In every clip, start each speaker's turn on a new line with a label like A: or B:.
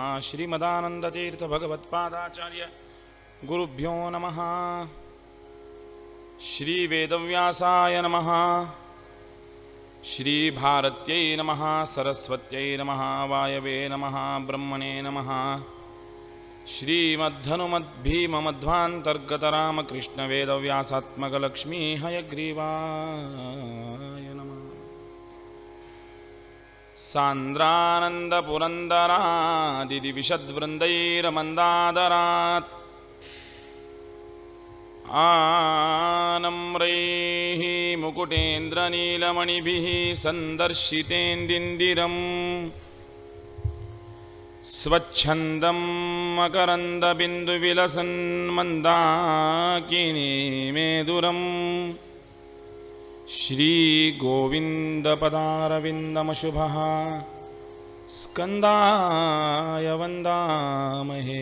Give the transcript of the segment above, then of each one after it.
A: गुरुभ्यो नमः श्रीवेदव्यासाय नमः श्रीभारत्यै नमः सरस्वत्यै नमः वायवे नमः ब्रह्मणे नमः श्रीमद्धनुमद्भीमध्वान्तर्गतरामकृष्णवेदव्यासात्मकलक्ष्मी हयग्रीवा सान्द्रानन्दपुरन्दरादिति विशद्वृन्दैरमन्दादरात् आनम्रैः मुकुटेन्द्रनीलमणिभिः सन्दर्शितेन्दिन्दिरम् स्वच्छन्दमकरन्दबिन्दुविलसन्मन्दाकिनी मेदुरम् श्रीगोविन्दपदारविन्दमशुभः स्कन्दाय वन्दामहे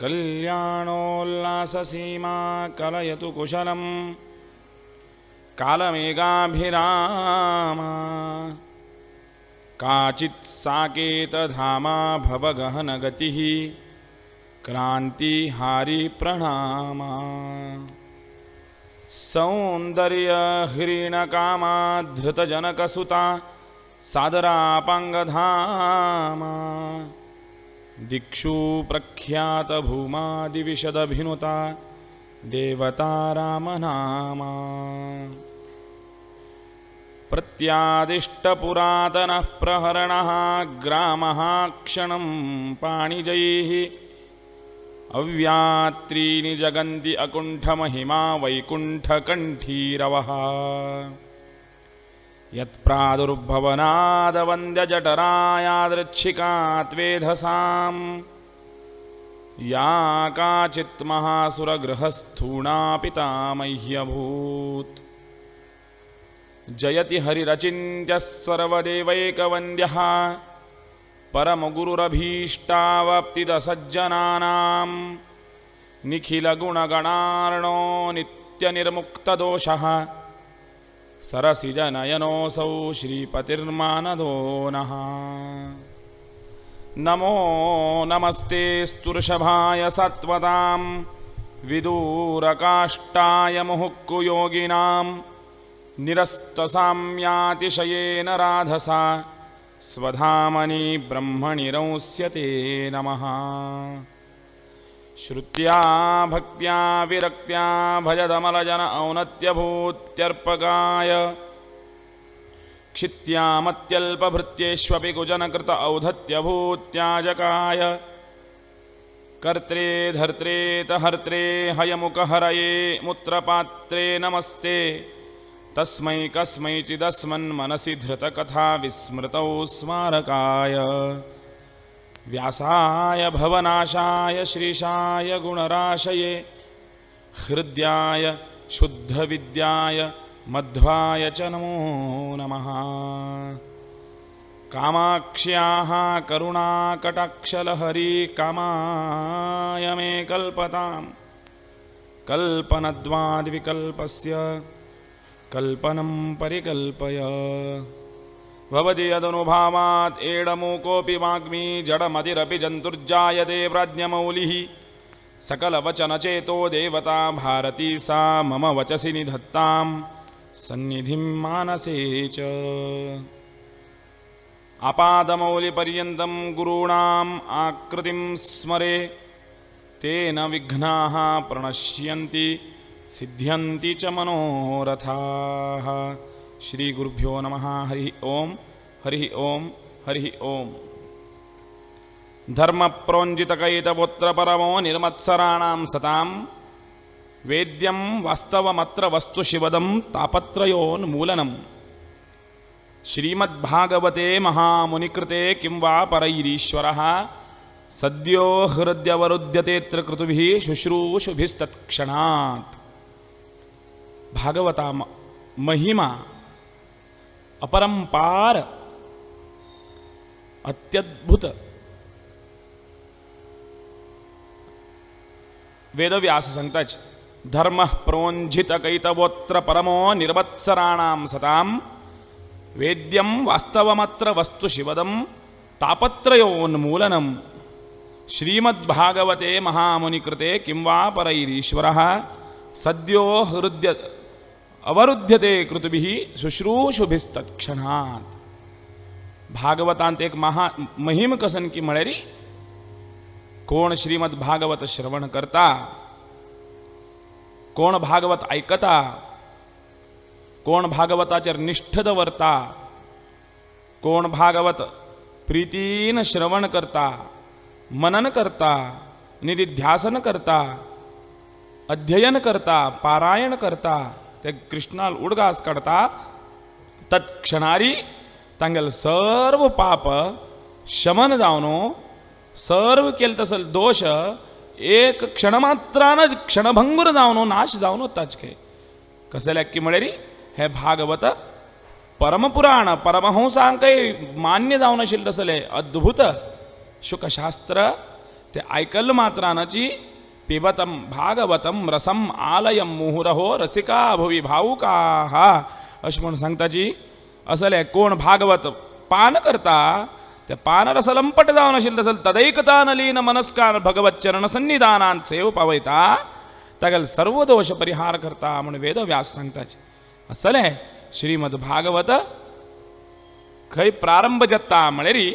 A: कल्याणोल्लाससीमा कलयतु कुशलम् कालमेगाभिरामा काचित् साकेतधामा भवगहनगतिः क्रान्तिहारिप्रणामा सौन्दर्यह्रीणकामाधृतजनकसुता सादरापाङ्गधामा दिक्षु प्रख्यातभूमादिविशदभिनुता देवता रामनामा प्रत्यादिष्टपुरातनः प्रहरणः ग्रामः क्षणं पाणिजैः अव्यात्रीणि जगन्ति अकुण्ठमहिमा वैकुण्ठकण्ठीरवः यत्प्रादुर्भवनादवन्द्यजटरायादृच्छिका त्वेधसाम् या काचित् महासुरगृहस्थूणापितामह्यभूत् जयति हरिरचिन्त्यः सर्वदेवैकवन्द्यः परमगुरुरभीष्टावप्तिदसज्जनानां निखिलगुणगणार्णो नित्यनिर्मुक्तदोषः सरसिजनयनोऽसौ श्रीपतिर्मानदो नः नमो नमस्ते स्तुर्षभाय सत्वतां मुहुक्कुयोगिनां निरस्तसाम्यातिशयेन राधसा स्वधामनि ब्रह्मणि नमः श्रुत्या भक्त्या विरक्त्या भजदमलजन औनत्यभूत्यर्पकाय क्षित्यामत्यल्पभृत्येष्वपि कुजनकृत औधत्यभूत्याजकाय कर्त्रे धर्त्रे तहर्त्रे हयमुकहरये मुत्रपात्रे नमस्ते तस्मै कस्मैचिदस्मन्मनसि धृतकथा विस्मृतौ स्मारकाय व्यासाय भवनाशाय श्रीशाय गुणराशये हृद्याय शुद्धविद्याय मध्वाय च नमो नमः कामाक्ष्याः कामाय मे कल्पताम् कल्पनद्वाद्विकल्पस्य कल्पनं परिकल्पय भवति यदनुभावात् कोऽपि वाग्मी जडमतिरपि जन्तुर्जायते प्राज्ञमौलिः सकलवचनचेतो देवता भारती सा मम वचसि निधत्तां सन्निधिं मानसे च अपादमौलिपर्यन्तं गुरूणाम् आकृतिं स्मरे तेन विघ्नाः प्रणश्यन्ति सिध्यन्ति च मनोरथाः श्रीगुरुभ्यो नमः हरिः ओम् हरिः ओम् हरिः ओम् धर्मप्रोञ्जितकैतपुत्रपरमो निर्मत्सराणां सतां वेद्यं वास्तवमत्र वस्तुशिवदं तापत्रयोन्मूलनम् श्रीमद्भागवते महामुनिकृते किं वा परैरीश्वरः सद्यो हृद्यवरुद्यतेऽत्र कृतुभिः शुश्रूशुभिस्तत्क्षणात् भागवता महिमा अपरम्पार अत्यद्भुत वेदव्याससङ्कच् धर्मः प्रोञ्झितकैतवोऽत्र परमो निर्वत्सराणां सतां वेद्यं वास्तवमत्र वस्तुशिवदं तापत्रयोन्मूलनं श्रीमद्भागवते महामुनिकृते किं वा परैरीश्वरः सद्यो हृद्य अवरुध्यते कृतभि शुश्रूषुभिस्तत्क्षणात् भागवतांत एक महा महिम कसन की मळेरी कोण श्रीमद भागवत श्रवण करता कोण भागवत ऐकता कोण भागवताचर निष्ठ वर्ता कोण भागवत प्रीतीन श्रवण करता मनन करता निधिध्यासन करता अध्ययन करता पारायण करता त्या उडगास उडगास तत् तत्क्षणारी तांगेल सर्व पाप शमन जावनो सर्व केलं तसल दोष एक क्षणमात्रान क्षणभंगुर जावनो नाश तच के, कसल्या की हे भागवत परमपुराण परमहंसांकय मान्य जाऊन आशिल्ले तसले अद्भुत शुकशास्त्र ते ऐकल मात्रानची पिबतं भागवतं रसम आलयं मुहुरहो रसिका भवि भाऊका हा सांगताची असले कोण भागवत पान करता त्या पानरस लंपट जाऊन असेल तदैकता नलीन मनस्कान भगवत चरण सन्निधानान सेव पावयता तगल सर्व दोष परिहार करता म्हणून वेद व्यास संताजी असले श्रीमद भागवत खै प्रारंभ जत्ता म्हणेरी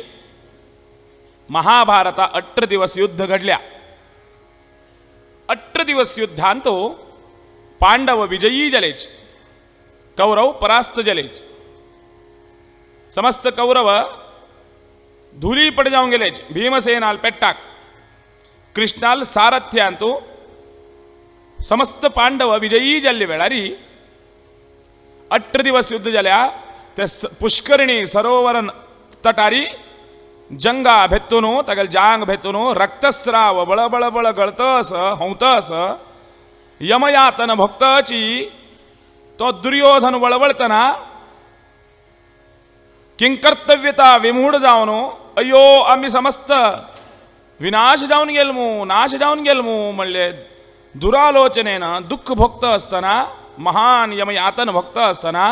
A: महाभारता अठरा दिवस युद्ध घडल्या अठरा दिवस युद्धांतो पांडव विजयी जलेच कौरव परास्त जलेच समस्त कौरव धुली पड जाऊन गेलेच भीमसेनाल पेट्टाक कृष्णाल सारथ्यांतो समस्त पांडव विजयी जल्ले वेळारी अठरा दिवस युद्ध जाल्या त्या पुष्करणी सरोवर तटारी ಜಂಗ ಬೆತ್ತುನು ತಗಲ್ ಜಾಂಗ್ ಬೆತ್ತುನು ರಕ್ತಸ್ರಾವ ಬಳ ಬಳ ಬಳ ಗಳ್ತಸ ಹೌತಸ ಯಮಯಾತನ ಭಕ್ತಚಿ तो दुर्योधन वळवळताना किंकर्तव्यता विमूढ जावन अय्यो आम्ही समस्त विनाश जाऊन गेलमू नाश जाऊन गेलमू म्हणले दुरालोचनेनं दुःख भोगत असताना महान यमयातन भोगत असताना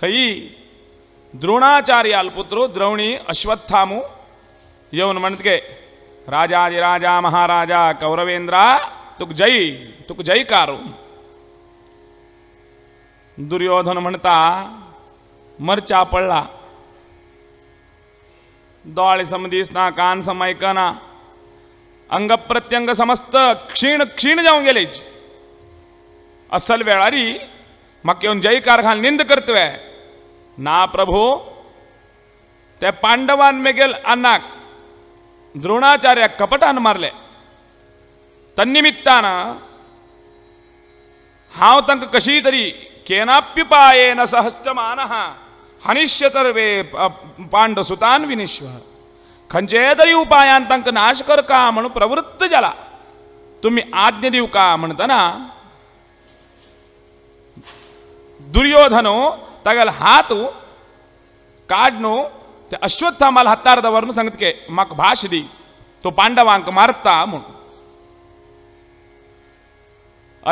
A: थई द्रोणाचार्य पुत्र द्रोणी अश्वत्थाम यौन मणत के राजाजी राजा महाराजा कौरवेंद्र तुक जय तुक जय कारो दुर्योधन मणता मरचा पड़ला दौड़ समीसना कान समयकना अंग प्रत्यंग समस्त क्षीण क्षीण जाऊ गए असल वेड़ी मक्यन जयकार खान निंद करते ना ते पांडवान मेगेल अन्नाक द्रोणाचार्या कपटान मारले तन्निमित्तान हांव तंक कशी तरी केनाप्युपायेन सहस्यमान हनिश्य सर्वे पांडसुतान विनिश्व खंचे तरी उपायान तंक नाश कर का म्हणून प्रवृत्त जला तुम्ही आज्ञा दिवका ना दुर्योधनो तगल ತಗಲ್ ಹಾತು ಕಾಡ್ನು सांगत के मक भाष दी तो पांडवांक मारता म्हूण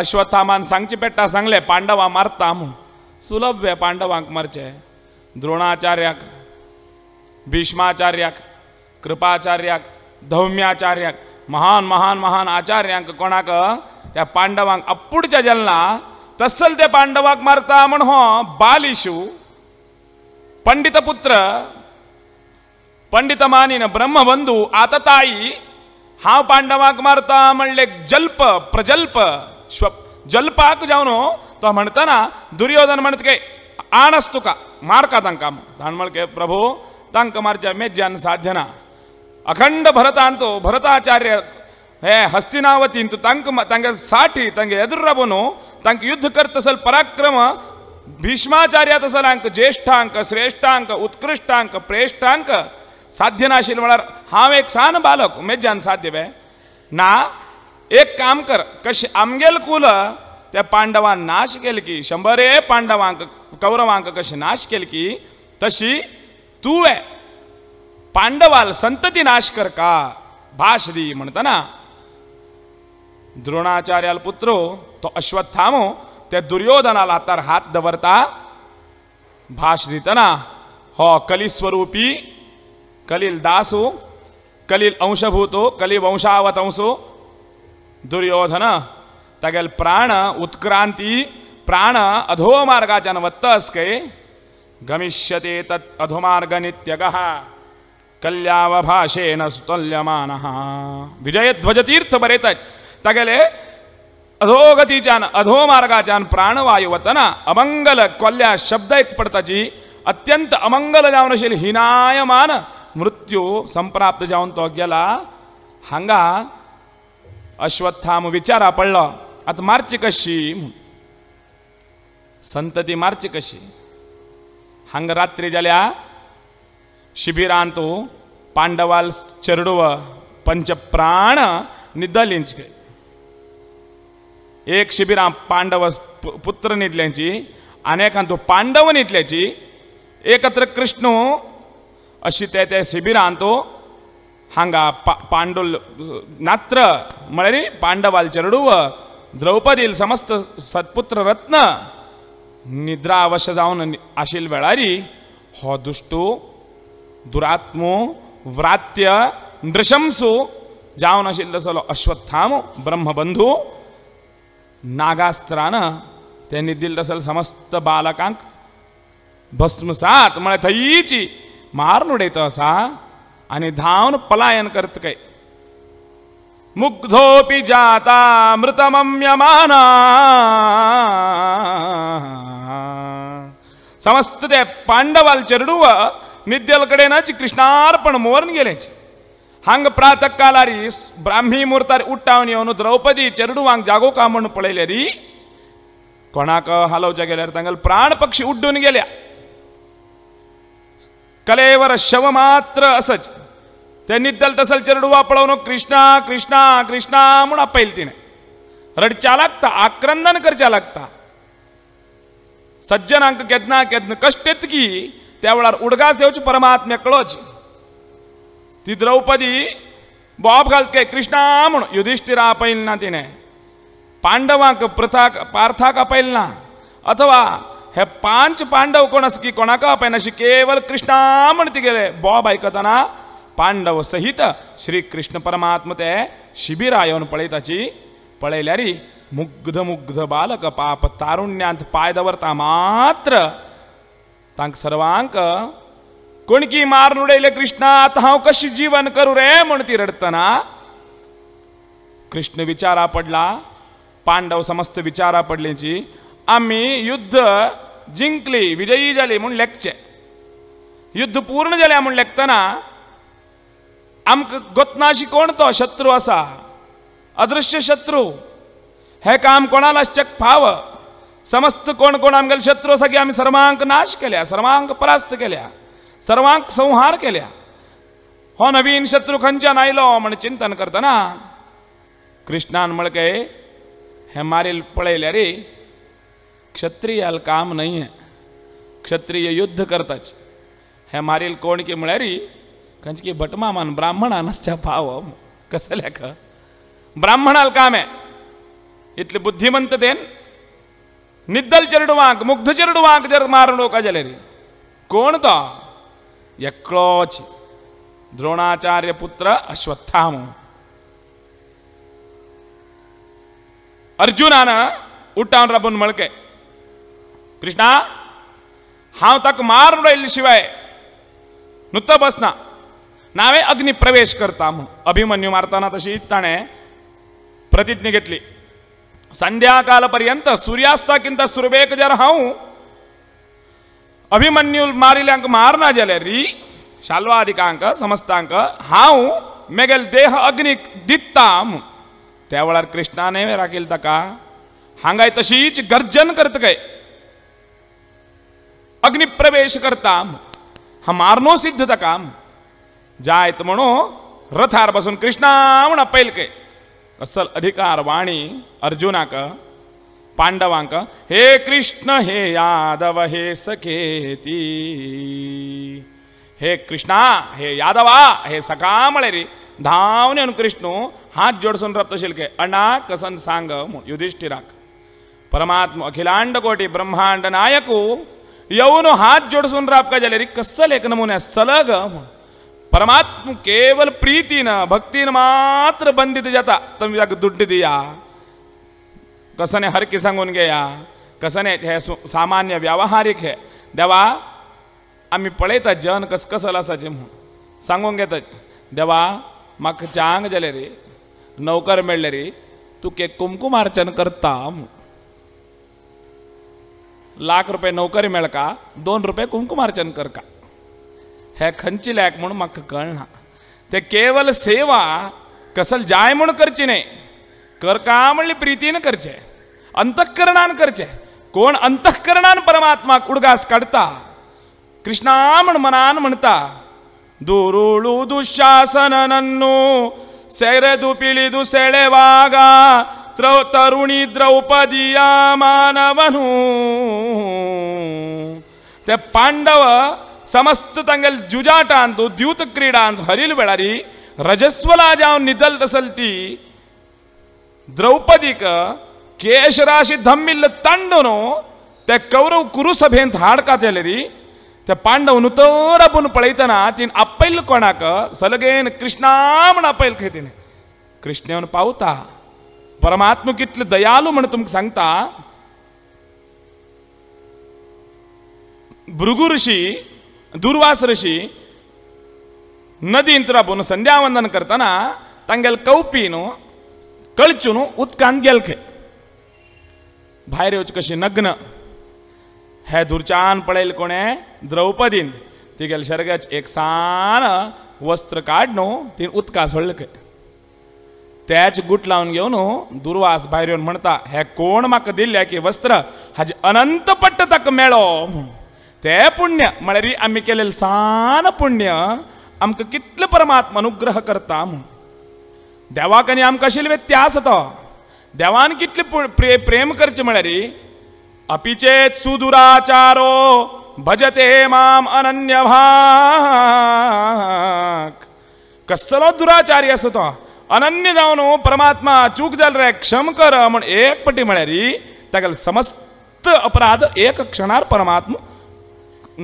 A: अश्वत्थामान सांगचे पेट्टा सांगले पांडवा मारता म्हूण सुलभ पांडवांक मरचे द्रोणाचार्याक भीष्माचार्याक कृपाचार्याक धौम्याचार्याक महान महान महान आचार्यांक कोणाक त्या पांडवांक अप्पूडच्या जेन्ना तसल ತಸ್ಸಲ್ದೆ पांडवाक मारता ಬಾಲಿಷು हो बालिशू पंडित पुत्र पंडित ಬ್ರಹ್ಮ ब्रह्मबंधू आता ताई हा पांडवाक मारता म्हणले जल्प प्रजल्प श्व जल्पाक जावनो हो, तो म्हणताना दुर्योधन म्हणत काय आणस तुका मारका तांकां ताण म्हणके प्रभू तांक मारच्या मेज्यान साध्य अखंड भरतांतो भरताचार्य हे हस्तिनावतीनं तांगे साठी तांगे यदुर्र बांग युद्ध करत पराक्रम भीष्माचार्या तसलांक जेष्ठांक श्रेष्ठांक उत्कृष्टांक प्रेष्ठांक साध्य नाशिया हा एक सान बालक ना साध्य काम कर कशी आमगेल कुल त्या पांडवां नाश केल की शंभर पांडवांक कौरवांक कसे नाश केल की तशी तुवे पांडवाल संतती नाश कर का भाष दी म्हणताना ना द्रोणाचार्याला पुत्रो तो अश्वत्थामो ते दुर्योधनाला तर हात दवरता भाष देताना हो कलिस्वरूपी कलिल दासो कलिल अंशभूतो कली वंशावतंसो दुर्योधन तगेल प्राण उत्क्रांती प्राण अधोमार्गाच्या नवत्तस कै गमिष्यते तत् अधोमार्ग नित्यगः कल्यावभाषेन सुतल्यमानः विजयध्वजतीर्थ बरेतच ತಗಲೆ अधोगतीच्यान अधो मार्गाच्यान प्राणवायू वतना अमंगल कोल्ल्या शब्द पडताची अत्यंत अमंगल जावन हिनायमान मृत्यू संप्राप्त जावन तो गेला हांगा अश्वत्थाम विचारा पडलो आतां मारची कशी संतती मारची कशी हांगा रात्री जाल्या शिबिरांत तूं पांडवाल चेरडुव पंच प्राण गे एक शिबिरां पांडव पुत्र न्हिदल्यांची आनी पांडव नेतल्याची एकत्र कृष्ण अशी त्या त्या शिबिरांत हांगा पा पांडुल नात्र म्हणजे पांडवाल व द्रौपदील समस्त सत्पुत्र रत्न अवश्य जाऊन आशिल्ल वेळारी हो दुष्टू दुरात्मो व्रात्य नृशंसू जाऊन आशिल्लो सलो अश्वत्थाम ब्रह्मबंधू नागास्त्रानं त्यांनी दिल असेल समस्त बालकांक भस्मसात थईची मार नुडेत असा आणि धावून पलायन करत काय मुग्धोपी जाता मृतमम्यमाना समस्त ते पांडवाल चेरडूव निद्यलकडेनच कृष्णार्पण मोरण गेल्याची हांग प्रात काला री ब्राह्मिमुर्तारी उड् येऊन द्रौपदी जागो का म्हणून पळयले री कोणाक हलवच्या गेल्या प्राण पक्षी उड्डून गेल्या कलेवर शव मात्र असच त्या नितल तसल चरडूवा पळव कृष्णा कृष्णा कृष्णा म्हणून आपईल तिने रडच्या लागता आक्रंदन करच्या लागता सज्जनांक केदना केदना त्या वेळार उडगास येऊची परमात्म्या कळोच ती द्रौपदी बॉब घालते कृष्णा म्हणून युधिष्ठिरा ना तिने पांडवांक प्रथाक पार्थाक ना अथवा हे पांच पांडव कोण असं की कोणाक अशी केवळ कृष्णा म्हण गेले बॉब आयकतना पांडव सहित श्री कृष्ण परमात्म ते शिबिरा येवन पळयताची पळयल्यारी मुग्ध मुग्ध बालक पाप तारुण्यांत पाय दवरता मात्र तांक सर्वांक कोणकी मार उडयले कृष्णा आता हा कशी जीवन करू रे म्हण ती रडतना कृष्ण विचारा पडला पांडव समस्त विचारा पडलेची आम्ही युद्ध जिंकली विजयी झाली म्हणून लेखचे युद्ध पूर्ण झाले म्हणून लेखतना आमकां गोतनाशी कोण तो शत्रू आसा अदृश्य शत्रू हे काम कोणाला चक फाव समस्त कोण कोण आमगेले शत्रू आसा की आमी सर्वांक नाश केल्या सर्वांक परास्त केल्या सर्वांक संहार केल्या हो नवीन शत्रुखंच्यान आयलो म्हण चिंतन करतना कृष्णान म्हळकय हे मारील पळयल्या रे क्षत्रियाल काम नाही आहे क्षत्रिय युद्ध करताच हे मारील कोण की म्हळ्यार खंचकी भटमामान ब्राह्मणानसच्या पाव कसल्या का ब्राह्मणाल काम आहे इतले बुद्धिमंततेन निद्दल चेडवांक मुग्ध चेडवांक जर मारणो का जाल्यार कोण तो यक्लोच द्रोणाचार्य पुत्र अश्वत्थाम अर्जुनान उट्टान राबून मळके कृष्णा हांव तक मारून शिवाय नुत बसना नावे अग्नी प्रवेश करता म्हूण अभिमन्यू मारताना तशी ताणें प्रतिज्ञा घेतली संध्याकाळ पर्यंत सूर्यास्ता किंत सुरबेक जर हांव ಅಭಿಮನ್ಯು ಮಾರಿಲೆ ಅಂಕ ಮಾರನಾ ಜಲೆ ರೀ ಶಾಲ್ವಾಧಿಕಾಂಕ ಸಮಸ್ತಾಂಕ हाँ ಮೆಗಲ್ ದೇಹ ಅಗ್ನಿ ದಿತ್ತಾಂ त्यावेळार कृष्णाने राखील ताका हांगाय तशीच गर्जन करत काय अग्निप्रवेश करता हा मारनो सिद्ध ताका जायत म्हणू रथार बसून कृष्णा म्हण आपयल काय असल अधिकार वाणी अर्जुनाक पांडवांक हे कृष्ण हे यादव हे सखेती हे कृष्णा हे यादवा हे सखा म्हळे रे धावने अनु कृष्ण हात जोडसून रप्तशील के अणा कसन सांग युधिष्ठिराक परमात्मा अखिलांड कोटी ब्रह्मांड नायकू यवनो हात जोडसून राबका जाले रे कसल एक नमुने सलग परमात्म केवल प्रीतीनं भक्तीनं मात्र बंदित जाता तुम्ही दुड्ड दिया कसं हर की सांगून कसं ने हे सामान्य व्यावहारीक हे देवा आम्ही पळयता जन कस कसल आसाचें म्हणून सांगून घेता देवा म्हाका चांग जाले रे नोकर मेळ्ळे रे कुमकुम कुमकुमार्चन करता लाख रुपये नोकरी मेळ का दोन रुपये कुमकुमार्चन कर का हे खंची लॅक म्हणून म्हाका कळना ते केवल सेवा कसल जाय म्हणून करची नाही कर्कामळ्ळी प्रीतीनं करचे अंतःकरणान करचे कोण अंतःकरणान परमात्माक उडगास काढता कृष्णा म्हण मनान म्हणता दुरुळू ಸೆರೆದು ಪಿಳಿದು ಸೆಳೆವಾಗ ತ್ರೌ ತರುಣಿ ದ್ರೌಪದಿಯ ಮಾನವನು ತೆ ಪಾಂಡವ ಸಮಸ್ತ ತಂಗಲ್ ಜುಜಾಟ ಅಂದು ದ್ಯೂತ ಕ್ರೀಡಾ ಅಂದು ಹರಿಲು ಬೆಳರಿ ರಜಸ್ವಲ ಜಾವ್ ನಿದಲ್ द्रौपदी का केशराशी धम्मिल्ल तांडवनो ते कौरव कुरुसभेंत हाडकात येलेली त्या पांडवन तर आपण पळयतना तीन आपयल कोणाक सलगेन कृष्णा म्हण आपयल खंय तिने कृष्णेवन पावता परमात्म कितले दयालू म्हण तुमकां सांगता भृगु ऋषी दुर्वास ऋषी नदींत राबून संध्यावंदन करतना तांगेल कवपी न्हू कलचू ಉತ್ಕಾನ್ ಗೆಲ್ಕೆ भायर येवचे कशी नग्न हे धुरच्यान पळयल को द्रौपदीन तिगेल शर्गाच एक सान वस्त्र काड न्हू तीन उदका सोल खंय त्याच गुट लावन घेवन न्हू दुर्वास भायर मनता म्हणटा कोण म्हाका दिल्ले की वस्त्र हज अनंत पट्ट तक मेळो ते पुण्य म्हळ्यार आमी केलेलें सान पुण्य आमकां कितले परमात्मा अनुग्रह करता म्हूण देवाक आमकां कशी त्यास तो देवान कितले प्रे प्रेम करचे म्हळ्यार अपिचेत सुदुराचारो भजते माम अनन्य भाक कसलो दुराचारी आसा तो अनन्य जावन परमात्मा चूक जाल रे क्षम कर म्हण एक पटी म्हळ्यार ताका समस्त अपराध एक क्षणार परमात्मा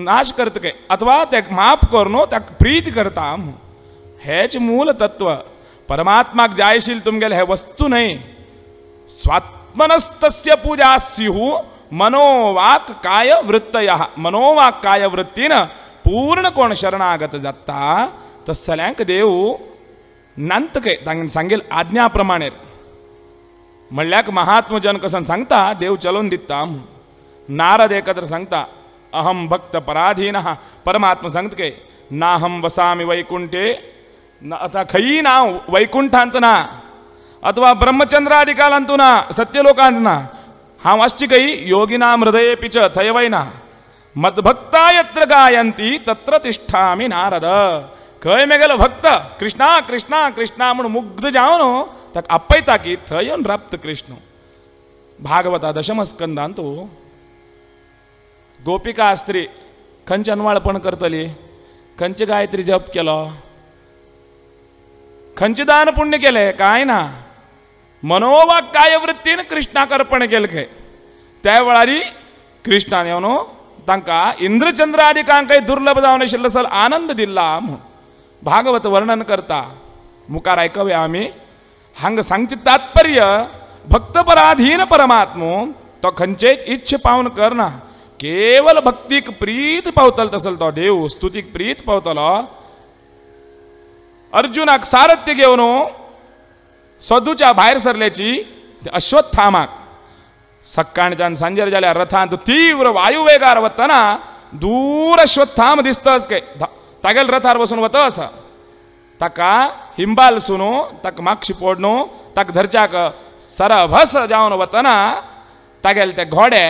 A: नाश करत अथवा त्या माफ कर न्हू प्रीत करता हेच मूल तत्व परमात्माक जायशील तुमगेल हे वस्तू नाही स्वात्मनस्तस्य पूजा स्यु मनोवाक काय वृत्तय मनोवाक काय वृत्तीन पूर्ण कोण शरणागत जाता तसल्यांक देव नांतकय सांगेल आज्ञा प्रमाणे म्हणल्याक महात्म जन कसं सांगता देव चलून दिता नारद एकत्र सांगता अहम भक्त पराधीन परमात्मा सांगतके नाहम वसामि वैकुंठे अथ ख ना वैकुंठांत ना अथवा ब्रम्हचंद्रादि कालांतु ना सत्यलोकांत ना हा असैी योगिना हृदय पिच थैवैना मदभक्ता येती त्र तिष्ठामी नारद मेगल भक्त कृष्णा कृष्णा कृष्णा म्हणून मुग्ध जाऊन आपयता की थयन रप्त कृष्ण भागवत दशमस्कंद तू गोपिका स्त्री खंच करतली खंच गायत्री जप केलं खंचदान पुण्य केले काय ना मनोवा काय वृत्तीन कृष्णाक अर्पण केलके त्या वेळारी कृष्णान येवनो तांकां इंद्रचंद्र आदी काही दुर्लभ जावन आशिल्लो सल आनंद दिला म्हणून भागवत वर्णन करता मुखार ऐकवे आम्ही हांग सांगचे तात्पर्य भक्त पराधीन परमात्मो तो खंचे इच्छ पावन करना केवल भक्तीक प्रीत पावतल तसल तो देव स्तुतीक प्रीत पावतलो अर्जुनाक सारथ्य घेऊन सदूच्या बाहेर सरल्याची अश्वत्थामाक सकाळच्यान सांजेर झाल्या रथांत तीव्र वायुवेगार वतना दूर अश्वत्थाम दिसतच काय तागेल रथार बसून वत अस ताका हिंबाल सुनो ताका मागशी पोडनो ताका धरच्याक सरभस जावन वतना तागेले ते घोडे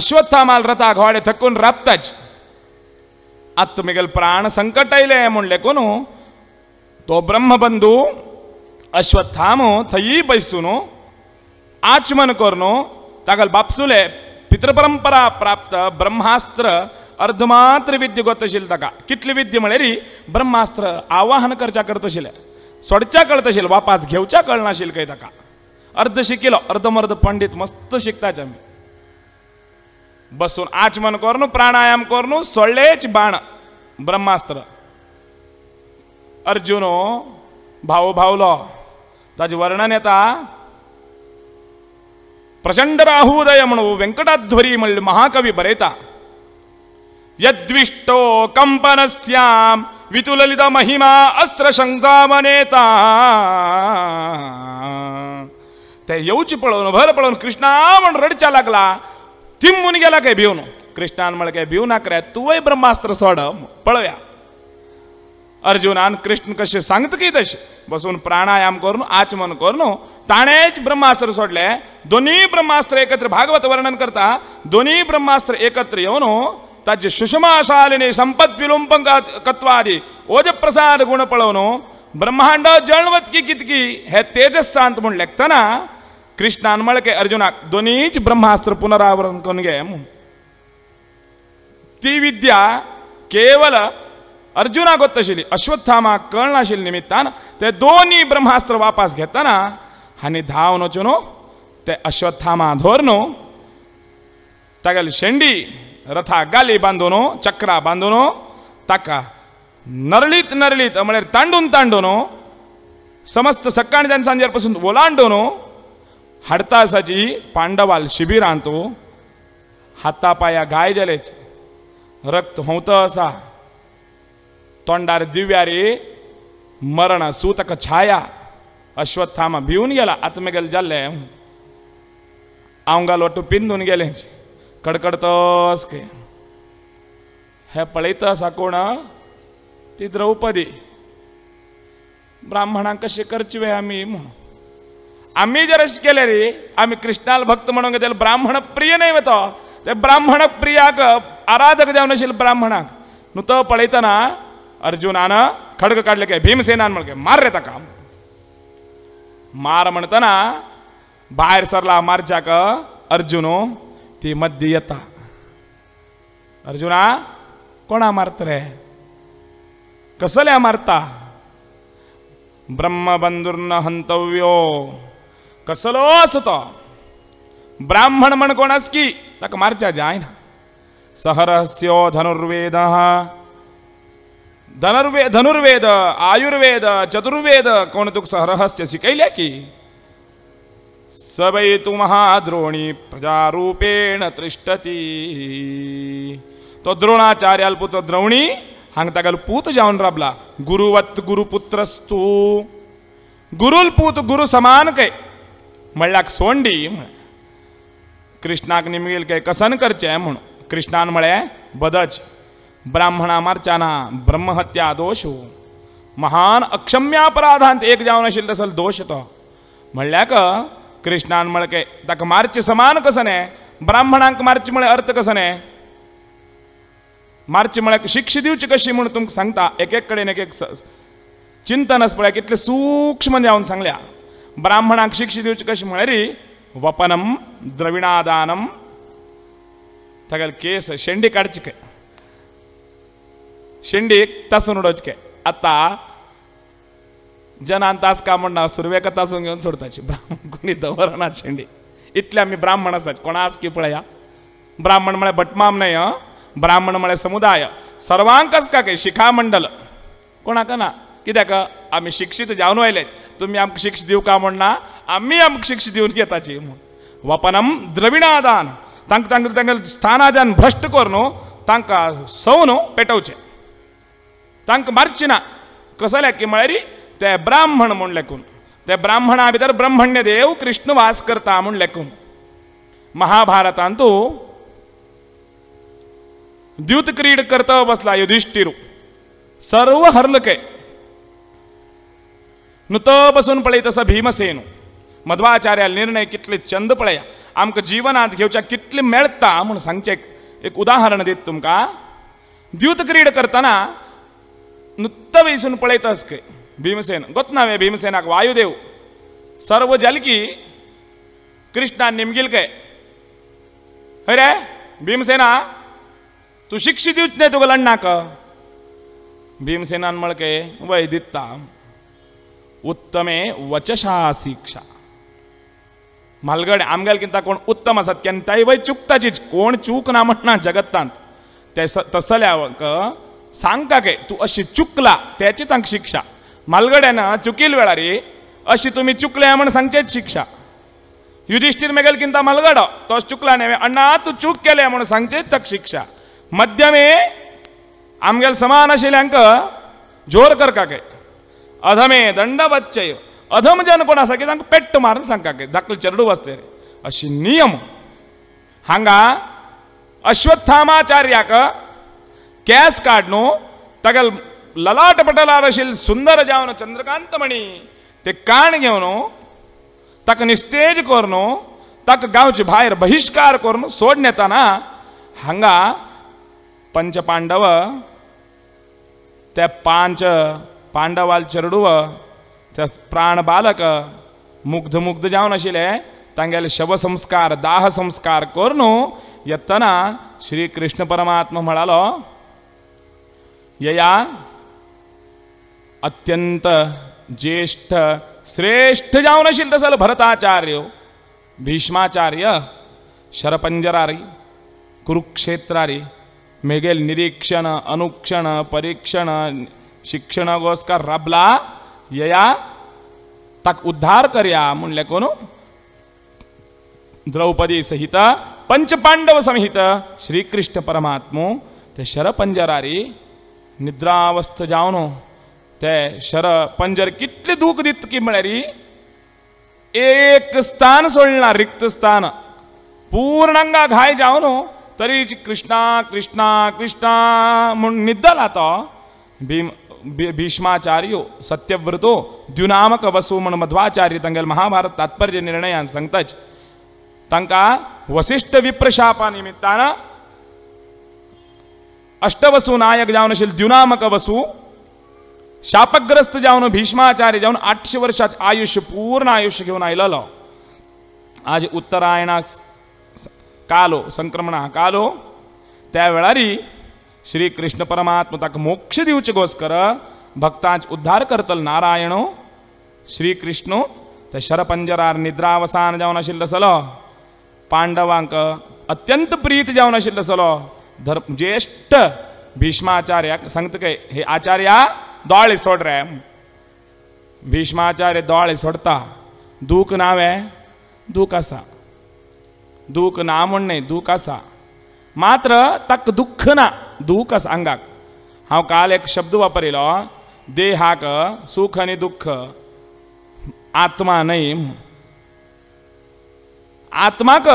A: अश्वत्थामाल रथा घोडे थकून राबताच आत्ता प्राण संकट म्हणले आयले आयोन तो ब्रह्मबंधू बंधू अश्वत्थाम थई बैसून आचमन करनो तागल बापसुले पितृपरंपरा प्राप्त ब्रह्मास्त्र अर्धमात्र विद्य गोतशील ताका कितली विद्य म्हणले ब्रह्मास्त्र आवाहन करच्या करत शिले सोडच्या कळतशील वापास घेऊच्या कळणारशिल काही ता अर्ध शिकिलो अर्धमर्ध पंडित मस्त शिकताच्या બસો આચમન કોરનું પ્રાણાયામ કોરનું સોળે જ બાણ બ્રહ્માસ્ત્ર अर्जुनो भाव भावलो ताजे वर्णन येता प्रचंड राहुदय म्हणू वेंकटाध्वरी म्हणले महाकवी बरयता यद्विष्टो कंपनस्याम वितुललित महिमा अस्त्र शंकामनेता ते येऊची पळवून भर पळवून कृष्णा म्हणून रडच्या लागला थिंबून गेला काय भिवून कृष्णान म्हळें काय भिवू नाकऱ्या तुवय ब्रह्मास्त्र सोड पळव्या अर्जुनान कृष्ण कशें सांगता की तशें बसून प्राणायाम करून आचमन करून ताणेच ब्रह्मास्त्र सोडले दोन्ही ब्रह्मास्त्र एकत्र भागवत वर्णन करता दोन्ही ब्रह्मास्त्र एकत्र येवन ताचे सुषमाशालिनी संपत विलुंप कत्वादी ओज प्रसाद गुण पळोवन ब्रह्मांड जळवत की कितकी हे तेजस्सांत सांत म्हूण कृष्णान मळके अर्जुनाक दोनीच ब्रह्मास्त्र पुनरावरण करून घे ती विद्या केवल अर्जुनाक गोत अश्वत्थामा अश्वत्थामाक कळनाशिल्ली निमित्तान ते दोन्ही ब्रह्मास्त्र वापास घेतना हांणी धांवन वचून ते अश्वत्थामा धोर न्हू तागेली शेंडी रथा गाली बांधून चक्रा बांदून ताका नरळीत नरळीत म्हणजे तांडून तांडून समस्त सकाळी सांजेर पासून ओलांडून हडतासाची पांडवाल शिबिर आणतो हातापाया गाय जलेच रक्त होत असा तोंडार दिव्यारे मरण सूतक छाया अश्वत्थामा भिवून गेला आत्मेगेल जाल्ले आंगा लोटू पिंदून गेले कडकडतस के हे पळयत असा कोण ती द्रौपदी ब्राह्मणांक कशी करची आम्ही म्हणून आम्ही जर अशी रे आम्ही कृष्णाला भक्त म्हणून घेतले ब्राह्मण प्रिय नाही होतो ते ब्राह्मण प्रियाक आराधक देवनशील ब्राह्मणाक नुत पळयतना अर्जुनानं खडग काढले काय भीमसेनान काय मार रे काम मार म्हणताना बाहेर सरला मारच्याक अर्जुन ती मध्य येता अर्जुना कोणा मारत रे कसल्या मारता ब्रह्मबंधुर्न हंतव्यो कसलो तो ब्राह्मण म्हण कोणास की तक मारच्या जाय ना सहरस्य धनुर्वेद धनुर्वेद आयुर्वेद चतुर्वेद कोण तुक सहरहस्य शिकले की सबै तू महाद्रोणी प्रजारूपेण त्रिष्टती तो द्रोणाचार्याल पुत्र द्रोणी हांग ताकाल पूत जावन राबला गुरुवत गुरुपुत्रस्तू गुरुल पूत गुरु समान कै म्हणला सोंडी कृष्णाक निमगेल काय कसन करचे म्हणून कृष्णान म्हळें बदच ब्राह्मणा ना ब्रह्महत्या हो महान अक्षम्य अपराधांत एक जाऊन आशिल्लो तसल दोश तो म्हणल्याक कृष्णान म्हळकें ताका मारचे समान कसं ने ब्राह्मणांक मारचे म्हळें अर्थ कसं ने मारचे म्हळ्यार शिक्षा दिवची कशी म्हणून तुमकां सांगता एक एक कडेन एक एक चिंतन आस पळय कितलें सूक्ष्म जाऊन सांगल्या ಬ್ರಾಹ್ಮಣಾಕ್ दिवची कशी म्हणे वपनम द्रविणादानम तगल केस शेंडी ಶೆಂಡಿ के शेंडी तासून उडवचे के आता जनान तास का कामणना सुरवेका तासून घेऊन सोडताची ब्राह्मण कोणी दवरना शेंडी इतले आम्ही ब्राह्मण असतात कोणास की पळया ब्राह्मण म्हणे बटमाम नाही ब्राह्मण म्हणजे समुदाय सर्वांकच का काही शिखा मंडल कोणाक ना कित्याक आम्ही शिक्षित जाऊन आयले तुम्ही आमकां शिक्षा देऊ का म्हणणार आम्ही आमकां शिक्षा दिवन घेताची वपनम द्रविणादान तांकां तांक तांकां स्थानादान भ्रश्ट कर न्हू तांकां सव पेटोवचे पेटवचे तांकां मारचे ना कसल्या की म्हळ्यार ते ब्राह्मण म्हूण लेखून ते ब्राह्मणा भितर ब्रह्मण्य देव कृष्ण वास करता म्हूण लेखून महाभारतांत तूं द्युत क्रीड करता बसला युधिष्ठिरू सर्व हरलके नुत बसून पळय तसं भीमसेन मध्वाचार्या निर्णय कितले चंद पळया आमक जीवनात घेवच्या कितले मेळता म्हूण सांगचे एक उदाहरण दीत तुमकां द्यूत क्रीड करतना नुत्त वेसून पळयतास खंय भीमसेन गोत नावे भीमसेनाक वायुदेव सर्व जलकी कृष्णान निमगिल काय हय रे भीमसेना तू शिक्षित दिवच नाही तुका लढनाक भीमसेनान म्हळके वय उत्तमे शिक्षा ಉತ್ತಮೆ ವಚಶಾಸೀಕ್ಷ ಮಲ್ಗಡೆ ಆಮ್ಗೆಲ್ಗಿಂತ ಕೋಣ ಉತ್ತಮ ಸತ್ಯಂತಾಯಿ ವೈ ಚುಕ್ತ ಚೀಜ್ कोण चूक ना तस ಜಗತ್ತಾಂತ್ क तसल्याक सांगता काय तू अशी चुकला त्याची तांकां शिक्षा ना चुकील वेळारी अशी तुम्ही चुकले म्हण सांगचे शिक्षा युधिष्ठीर मेगेल किंता मालगडो तो चुकला न्हय अण्णा तू चूक केले म्हण सांगचे ताका शिक्षा मध्यमे आमगेल समान आशिल्ल्यांक जोर का काय अधमे दंडवच्चय अधम जन कोण आसा की तांकां पेट्ट मारून सांगता धाकलो चरडू रे अशी नियम हांगा अश्वत्थामाचार्याक कॅस काडणू ताका ललाट पटलार सुंदर जावन चंद्रकांत म्हणी ते काण घेवन ताका निस्तेज करनो ताका गांवचे भायर बहिष्कार करून सोडून येताना हांगा पंचपांडव पांडव ते पांच पांडवाल त्या प्राण बालक, मुग्ध मुग्ध मुग्ध जाऊन तांगेले शव संस्कार दाह संस्कार करून येतना श्री कृष्ण परमात्मा म्हणालो यया अत्यंत ज्येष्ठ श्रेष्ठ जाऊन आशिल तसले भरताचार्य भीष्माचार्य शरपंजरारी कुरुक्षेत्रारी मेगेल निरीक्षण अनुक्षण परीक्षण रबला यया तक उद्धार करिया म्हणले कोण द्रौपदी सहित पंचपांडव श्री कृष्ण परमात्मो ते शर पंजरारी निद्रावस्थ जाऊन ते शर पंजर कितले दूख दित की मलेरी एक स्थान सोडला रिक्त स्थान पूर्णांगा घाय जाऊन तरी कृष्णा कृष्णा कृष्णा म्हणून निद्दला तो भीम भीष्माचार्यो सत्यव्रतो द्युनामक वसुमण मध्वाचार्य तंगल महाभारत तात्पर्य निर्णयान सांगताच तांकां वसिष्ठ विप्रशापा निमित्तान अष्टवसू नायक जावन आशिल्ले द्युनामक वसू शापग्रस्त जावन भीष्माचार्य जावन आठशे वर्षात आयुष्य पूर्ण आयुष्य घेऊन आयलेलो आज उत्तरायणाक कालो संक्रमण कालो त्या वेळारी श्री कृष्ण परमात्म तक मोक्ष दिवचे गोस्कर भक्तांच उद्धार करतल नारायण श्री कृष्ण तर शरपंजरार निद्रावसान जाऊन आशिल्लो सलो पांडवांक अत्यंत प्रीत जाऊन आशिल्लो सलो धर ज्येष्ठ भीष्माचार्याक सांगत काय हे आचार्या दोळे सोड रे भीष्माचार्य दोळे सोडता दूख नावे दूख असा दूख ना म्हण न्हय दूख असा मात्र तक दुःख ना दुका सांगाक हाँ काल एक शब्द वापरिलो देहाक सुख आनी दुख आत्मा न्हय आत्माक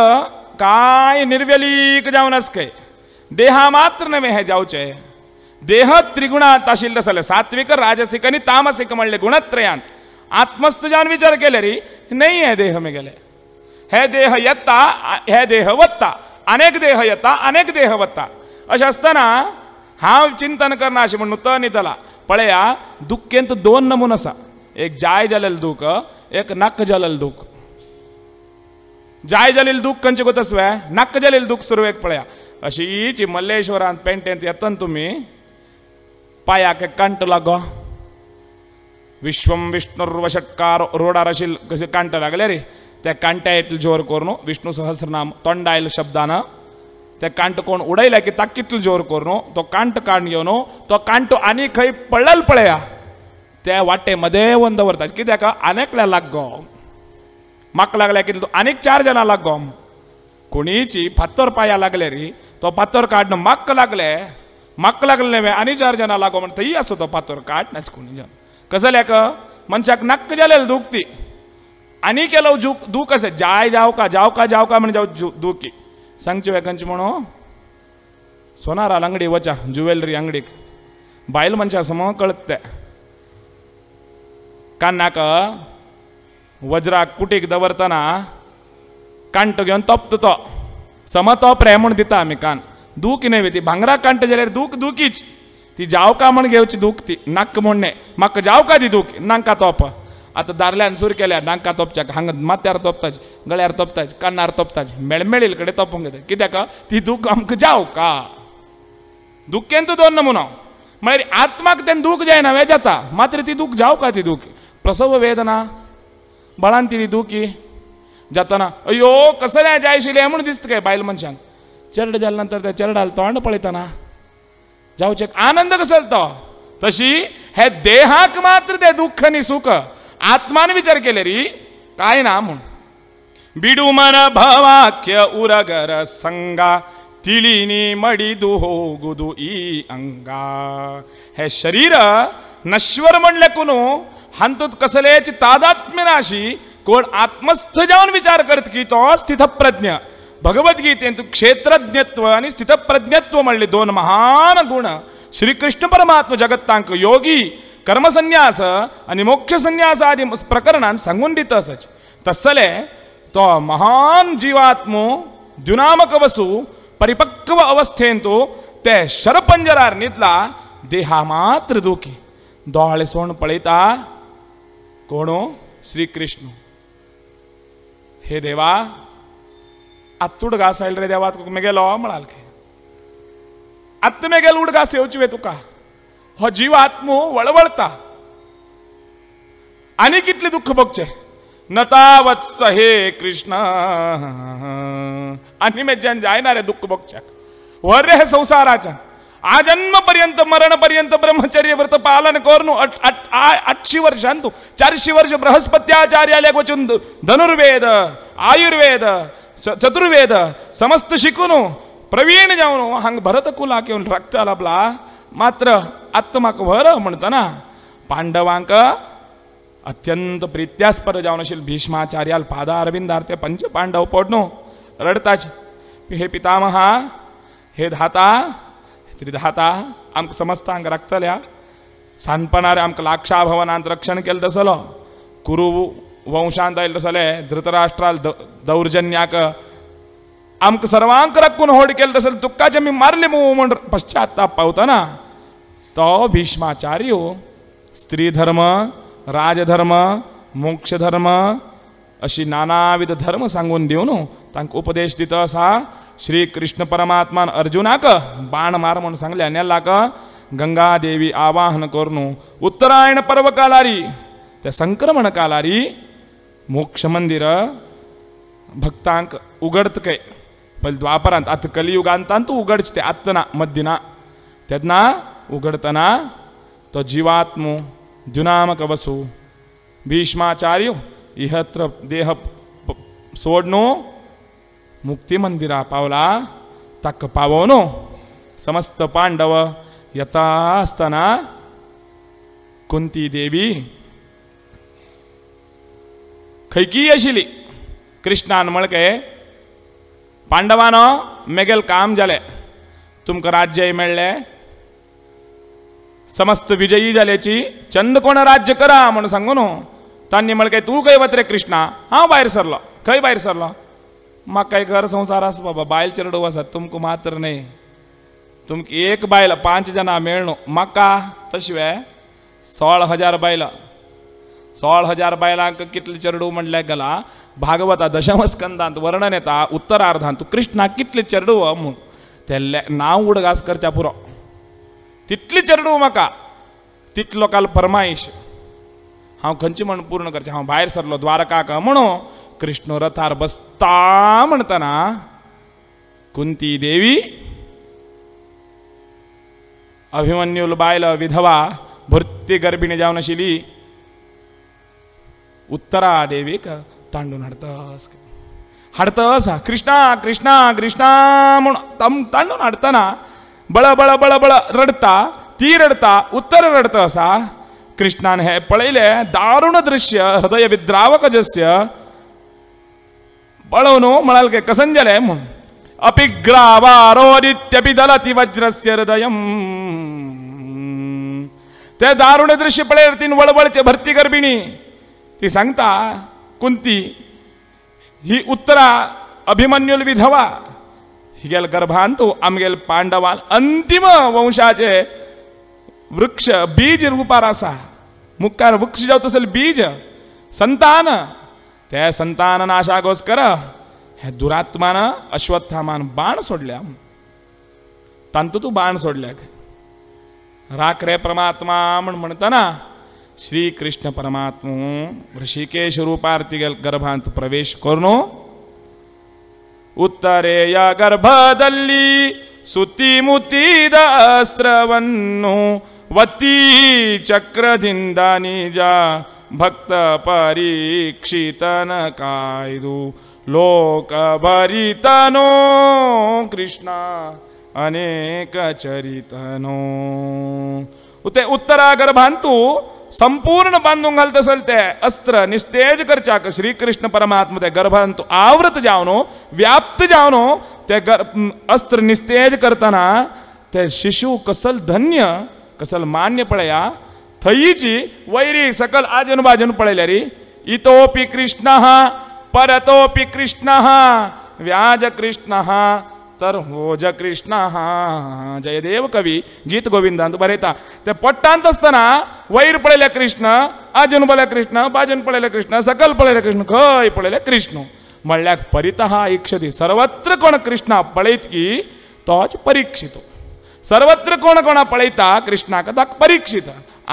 A: काय निर्वेलीक जावन आसकय देहा मात्र नव्हे हे जावचे देह त्रिगुणांत आशिल्ले जाल्यार सात्विक राजसीक आनी तामसीक म्हणले गुणत्रयांत आत्मस्तुजान विचार केले री न्हय हे देह मे गेले हे देह येता हे देह वत्ता अनेक देह येता अनेक देह वत्ता अशें असताना हा चिंतन करना अशें तर तो पळया दुखेंत दोन नमून आसा एक जाय झालेलं दुःख एक नाक झालेलं दुःख जाय जालेलें दूख खंयचें कोतासवे नाक्क दुःख दूख एक पळया अशी जी चिमल्लेश्वरान पेंटेंत येतन तुमी पायाक कांट लागो विश्वम वशटकार रोडार अशी कसे कांट लागले रे त्या कांट्या जोर करून विष्णू सहस्रनाम नाम शब्दानं त्या कांट कोण उडायला की ताका कितलो जोर कर तो कांट काण घेवन तो कांटो आनी खंय पडलेलो पळया त्या वाटे मदें वन दवरता कित्याक लाग लाग माक लागल्या की तो अनेक चार जाणां गो कोणीची फातर पाया लागले रे तो फातर काढणं माक लागले माक लागले नव्हे आनी चार जाणां लागो म्हण ही असो तो फातर काड नाच कोणी कसं कसल्याक मनशाक नक्क जालेल दुखती आनी केलो जूक दुख असे जाय का का जावका म्हण म्हणजे जाव दुखी सांगचे सोनार सोनाराल अंगडी वचा ज्युवेलरी अंगडीक बायल मनशा समो कळत ते कान्नाक वज्राक कुटीक दवरतना कांट घेऊन तप्त तो सम तो प्रेम म्हूण दिता आम्ही कान दूख न्हय ती भांगराक कांट जाल्यार दूख दुखीच ती जावका म्हण घेवची दूख ती नाक म्हण न्हय म्हाका जावका ती दूख नाका तोप आता दारल्यान सूर केल्या नाका तोपच्याक हांगा माथ्यार तोपताच गळ्यार तोपताच कानार तोपताच मेळमेळील कडेन तोपूंक घेता कित्याक ती दूख आमकां जाव का तूं दोन नमुनो म्हळ्यार आत्माक तें दूख जायना वेज जाता मात्र ती दूख जावं का ती दूख प्रसव वेदना बळान ती दुखी जाताना अयो कसलें जाय आशिल्लें म्हूण दिसता काय बायल मनशांक चेड जाले नंतर त्या चेडाल तोंड पळयतना जावचे आनंद कसो जाता तशी हे देहाक मात्र ते दुःख नी सुख काय ना म्हणून बिडू मन भवाख्य उरगर संगा ಸಂಗ मडी मडी गुदु ई अंगा हे शरीर नश्वर म्हणले कोणू हंतुत कसलेच तादात्म्य नाशी कोण आत्मस्थ जाऊन विचार करत की तो स्थितप्रज्ञ भगवद्गीतेंत क्षेत्रज्ञत्व आणि स्थितप्रज्ञत्व म्हणले दोन महान गुण श्रीकृष्ण परमात्म जगत्तांक योगी कर्मसन्यास आणि मोक्षसन्यास आदी प्रकरणात सांगून देत असच तसले तो महान जीवात्मो द्युनामक वसू परिपक्व अवस्थेन तो ते शरपंजरार निदला देहा मात्र दुखी दोळे सोण पळयता श्री कृष्ण हे देवा आत्तूड घास रे देवा तुका मेगेलो म्हणाल आत्ता मेगेल उड घास वे तुका हो जीव आत्मो वळवळता आणि किती दुःख बघचे नतावत हे कृष्ण आणि जायना जायणारे दुःख बघच्या वर रे हे संसाराच्या आजन्म पर्यंत मरण पर्यंत ब्रह्मचर्य व्रत पालन कर आठशे वर्षांत चारशे वर्ष बृहस्पत्याचार्याला वचून धनुर्वेद आयुर्वेद चतुर्वेद समस्त शिकून प्रवीण जाऊन हांग भरत कुला घेऊन रक्त लाभला मात्र वर व्हर म्हणतना पांडवांक अत्यंत प्रीत्यास्पद जाऊन असेल भीष्माचार्याल पादा अरविंदार ते पंच पांडव पडणू रडताच हे पितामहा हे धाता त्रिधाता आमक समस्तांक अंग राखतल्या सांदपणारे आमकां लाक्षा भवनांत रक्षण केलं तसलो कुरु वंशांत आयले तसले धृतराष्ट्राल दौर्जन्याक आमक सर्वांक राखून होड केलं तसले तुक्काचे मी मारले मू म्हण पश्चाताप पावताना तो भीष्माचार्यो धर्म राजधर्म धर्म अशी नानाविध धर्म सांगून देऊन तांकां उपदेश देत आसा श्री कृष्ण परमात्मान अर्जुनाक बाण मार म्हणून सांगले का गंगा देवी आवाहन करून उत्तरायण पर्व कालारी त्या संक्रमण कालारी मोक्ष मंदिर भक्तांक उघडत काय पहिले द्वापरांत आता कलियुगांतांत उगडच ते मध्य ना त्यांना उघडताना तो जीवात्मो द्युनामक वसु भीष्माचार्य इहत्र देह सोड़नो मुक्ती मंदिरा पावला तक पावनो समस्त पांडव यता असताना कुंती देवी खैकी आशिली कृष्णान मळके पांडवान मेगेल काम झाले तुमकां राज्यय मेळ्ळें समस्त विजयी झाल्याची चंद कोण राज्य करा म्हणून सांगू नो तांनी म्हण काय तू काय रे कृष्णा हा बाहेर सरलो खंय बाहेर सरलो मग काय घर संसार असं बाबा बायल चेडू आसात तुमकां मात्र न्ही तुमकां एक बायल पाच जाणां मेळणू म्हाका तशिवाय सोळ हजार बायलां सोळ हजार बायलांक कितले चरडू म्हणल्या गेला भागवता दशमस्कंदांत वर्णन येता उत्तरार्धांत कृष्णा कितले चरडू म्हणून ते नांव उडगास करच्या पुरो तितली चरडू म्हाका तितलो काल परमायश हांव खंयची म्हण पूर्ण करचें हांव भायर सरलो द्वारकाक म्हणू कृष्ण रथार बसता म्हणटना कुंती देवी अभिमन्युल बायल विधवा भरती गर्भिणी जावन आशिली उत्तरा देवीक तांडून हाडतस हाडतस कृष्णा कृष्णा कृष्णा म्हूण तांडून हाडतना बळ बळ बळ बळ रडता ती रडता उत्तर रडत असा कृष्णान हे पळले दारुण दृश्य हृदय विद्रावक जस्य पळवनो म्हणाल काय कसं जले म्हणून अपिग्रावारोदित्यपि दलति वज्रस्य हृदयम् ते दारुण दृश्य पळे तीन वळवळचे भरती गर्भिणी ती सांगता कुंती ही उत्तरा अभिमन्युल विधवा गेल गर्भांतू आमगेल पांडवाल अंतिम वंशाचे वृक्ष बीज रुपार आसा मुखार वृक्ष जावं बीज संतान त्या संतान नाशागोस्कर हे दुरात्मान अश्वत्थामान बाण सोडल्या तू बाण सोडल्याक रे परमात्मा म्हण म्हणताना कृष्ण परमात्मा ऋषिकेश रूपार तिगेल गर्भांत प्रवेश करून ಉತ್ತರೆಯ ಗರ್ಭದಲ್ಲಿ ಸುತ್ತಿ ಮುತ್ತಿದ ಅಸ್ತ್ರವನ್ನು ವತ್ತಿ ಚಕ್ರದಿಂದ ನಿಜ ಭಕ್ತ ಪರೀಕ್ಷಿತನ ಕಾಯ್ದು ಲೋಕ ಭರಿತನೋ ಕೃಷ್ಣ ಅನೇಕ ಚರಿತನೋ ಉತ್ತೆ ಉತ್ತರ ಗರ್ಭ ಅಂತೂ संपूर्ण बांधून घालत असेल ते अस्त्र निस्तेज करच्या श्री कृष्ण परमात्मा त्या तु आवृत जावनो व्याप्त जाऊन ते अस्त्र निस्तेज करताना ते शिशु कसल धन्य कसल मान्य पळया थईची वैरी सकल आजन बाजन पळल्या रे इतोपी कृष्ण हा परतपी कृष्ण व्याज कृष्ण तरहोज कृष्ण जयदेव कवी गीत गोविंदांत बरयता ते पट्टांत आसतना वयर पळयले कृष्ण आजून पळयले कृष्ण बाजून पळयले कृष्ण सकल पळयले कृष्ण खंय पळयले कृष्ण म्हणल्यार परितहा इक्षती सर्वत्र कोण कृष्णा पळयत की तोच परीक्षित सर्वत्र कोण कोणा पळयता कृष्णाक ताका परीक्षित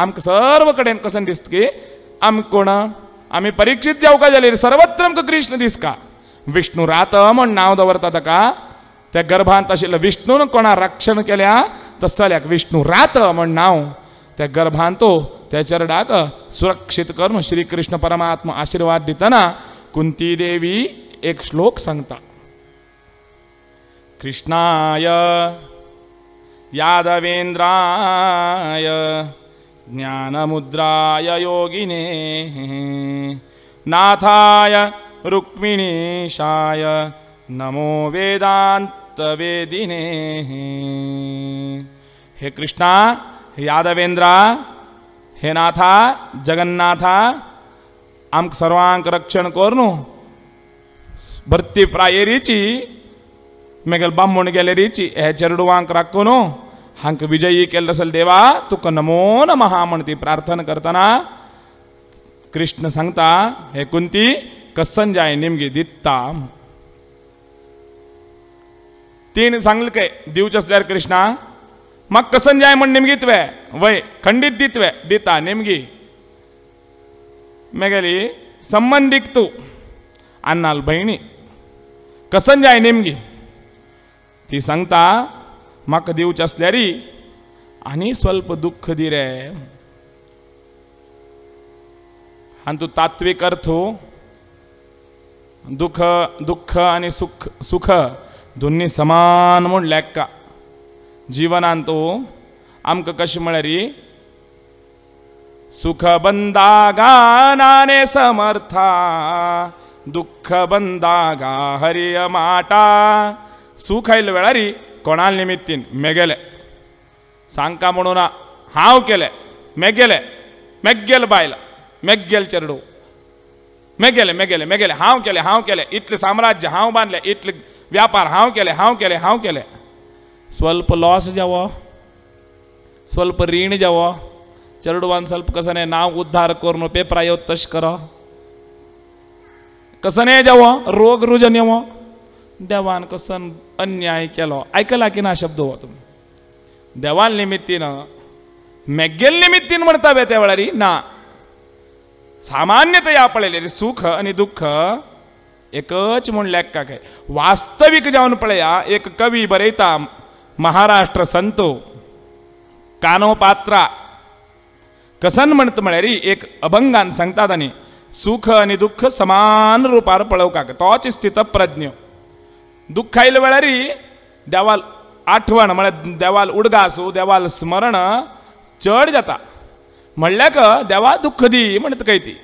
A: आमकां सर्व कडेन कसन दिसता की आमी कोण आमी परीक्षित जावका जाल्यार सर्वत्र आमकां कृष्ण दिसका विष्णू रात म्हण नांव दवरता ताका त्या गर्भांत आशिल्लो विष्णून कोणा रक्षण केल्या तसल्याक विष्णू रात म्हण नाव त्या गर्भांतो त्या चरडाक सुरक्षित करून श्री कृष्ण परमात्मा आशीर्वाद देताना कुंती देवी एक श्लोक सांगता कृष्णाय यादवेंद्राय ज्ञानमुद्राय योगिने नाथाय रुक्मिणीशाय नमो वेदांत तवे हे कृष्णा हे यादवेंद्रा हे नाथा जगन्नाथा आमक सर्वांक रक्षण करू भरती प्राये रिची मेगल बामण गेले रिची हे चेरडुवांक राखून हांक विजयी केल्लो असेल देवा तुक नमो नमहा म्हण ती प्रार्थना करतना कृष्ण संगता हे कुंती कसंजाय निमगे दित्ता तीन सांगल काय दिवचे आसल्यार कृष्णा मग कसं जाय म्हण नेमगी तुवें वय खंडीत दितवे दिता नेमगी मग गेली तूं तू नाल भयणी कसं जाय नेमगी ती सांगता म्हाका दिवचे आसल्यारी आणि स्वल्प दुःख दि रे आणि तू तात्विक अर्थ हो. दुख दुःख आणि सुख सुख दोन्ही समान म्हणले लॅक का जीवनांत आमक कशी सुख बंदा गानाने समर्था दुःख बंदा गा हरिय माटा सुख आय वेळा कोणाल निमित्तीन मेगेले गेले म्हणून हाव केले मेगेले मेगेल बायल मेगेल चरडू मेगेले मेगेले मेगेले हाव केले हाव केले इतले साम्राज्य हाव बांधले इतले व्यापार हांव केले हांव केले हांव केले स्वल्प लॉस जावो स्वल्प रीण जावो चरडवान स्वल्प कसं नाव उद्धार करून पेपरा येऊ तश कर कसने जावो रोग रुजन येवो देवान कसन अन्याय केलो ऐकला की ना शब्द हो तुम्ही देवान निमित्तीनं मेगेल निमित्तीन म्हणता बे त्या वेळारी ना सामान्यतया पळलेली सुख आणि दुःख एकच म्हणल्याक काय वास्तविक जाऊन पळया एक कवी बरेता महाराष्ट्र संतो कानो पात्रा कसन म्हणत म्हळ्यार एक अभंगान सांगतात आणि सुख आणि दुःख समान रूपार पळव का तोच स्थित प्रज्ञ दुःख आयले वेळार देवाल आठवण म्हळ्यार देवाल उडगा आसूं देवाल स्मरण चढ जाता म्हणल्याक देवा दुःख दी म्हणत काही ती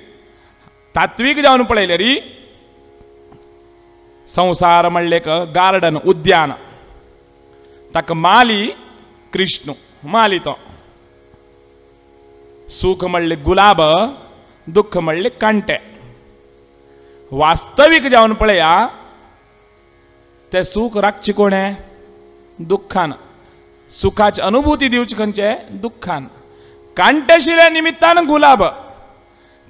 A: तात्विक जाऊन पळयले री संसार मल्लेक एक गार्डन उद्यान तक माली कृष्ण माली तो सुख म्हले गुलाब दुःख म्हले कांटे वास्तविक जाऊन पळया ते सुख राखचे कोण दुःखान सुखाची अनुभूती दिवची खंचे दुःखान कांट्याशिऱ्या निमित्तान गुलाब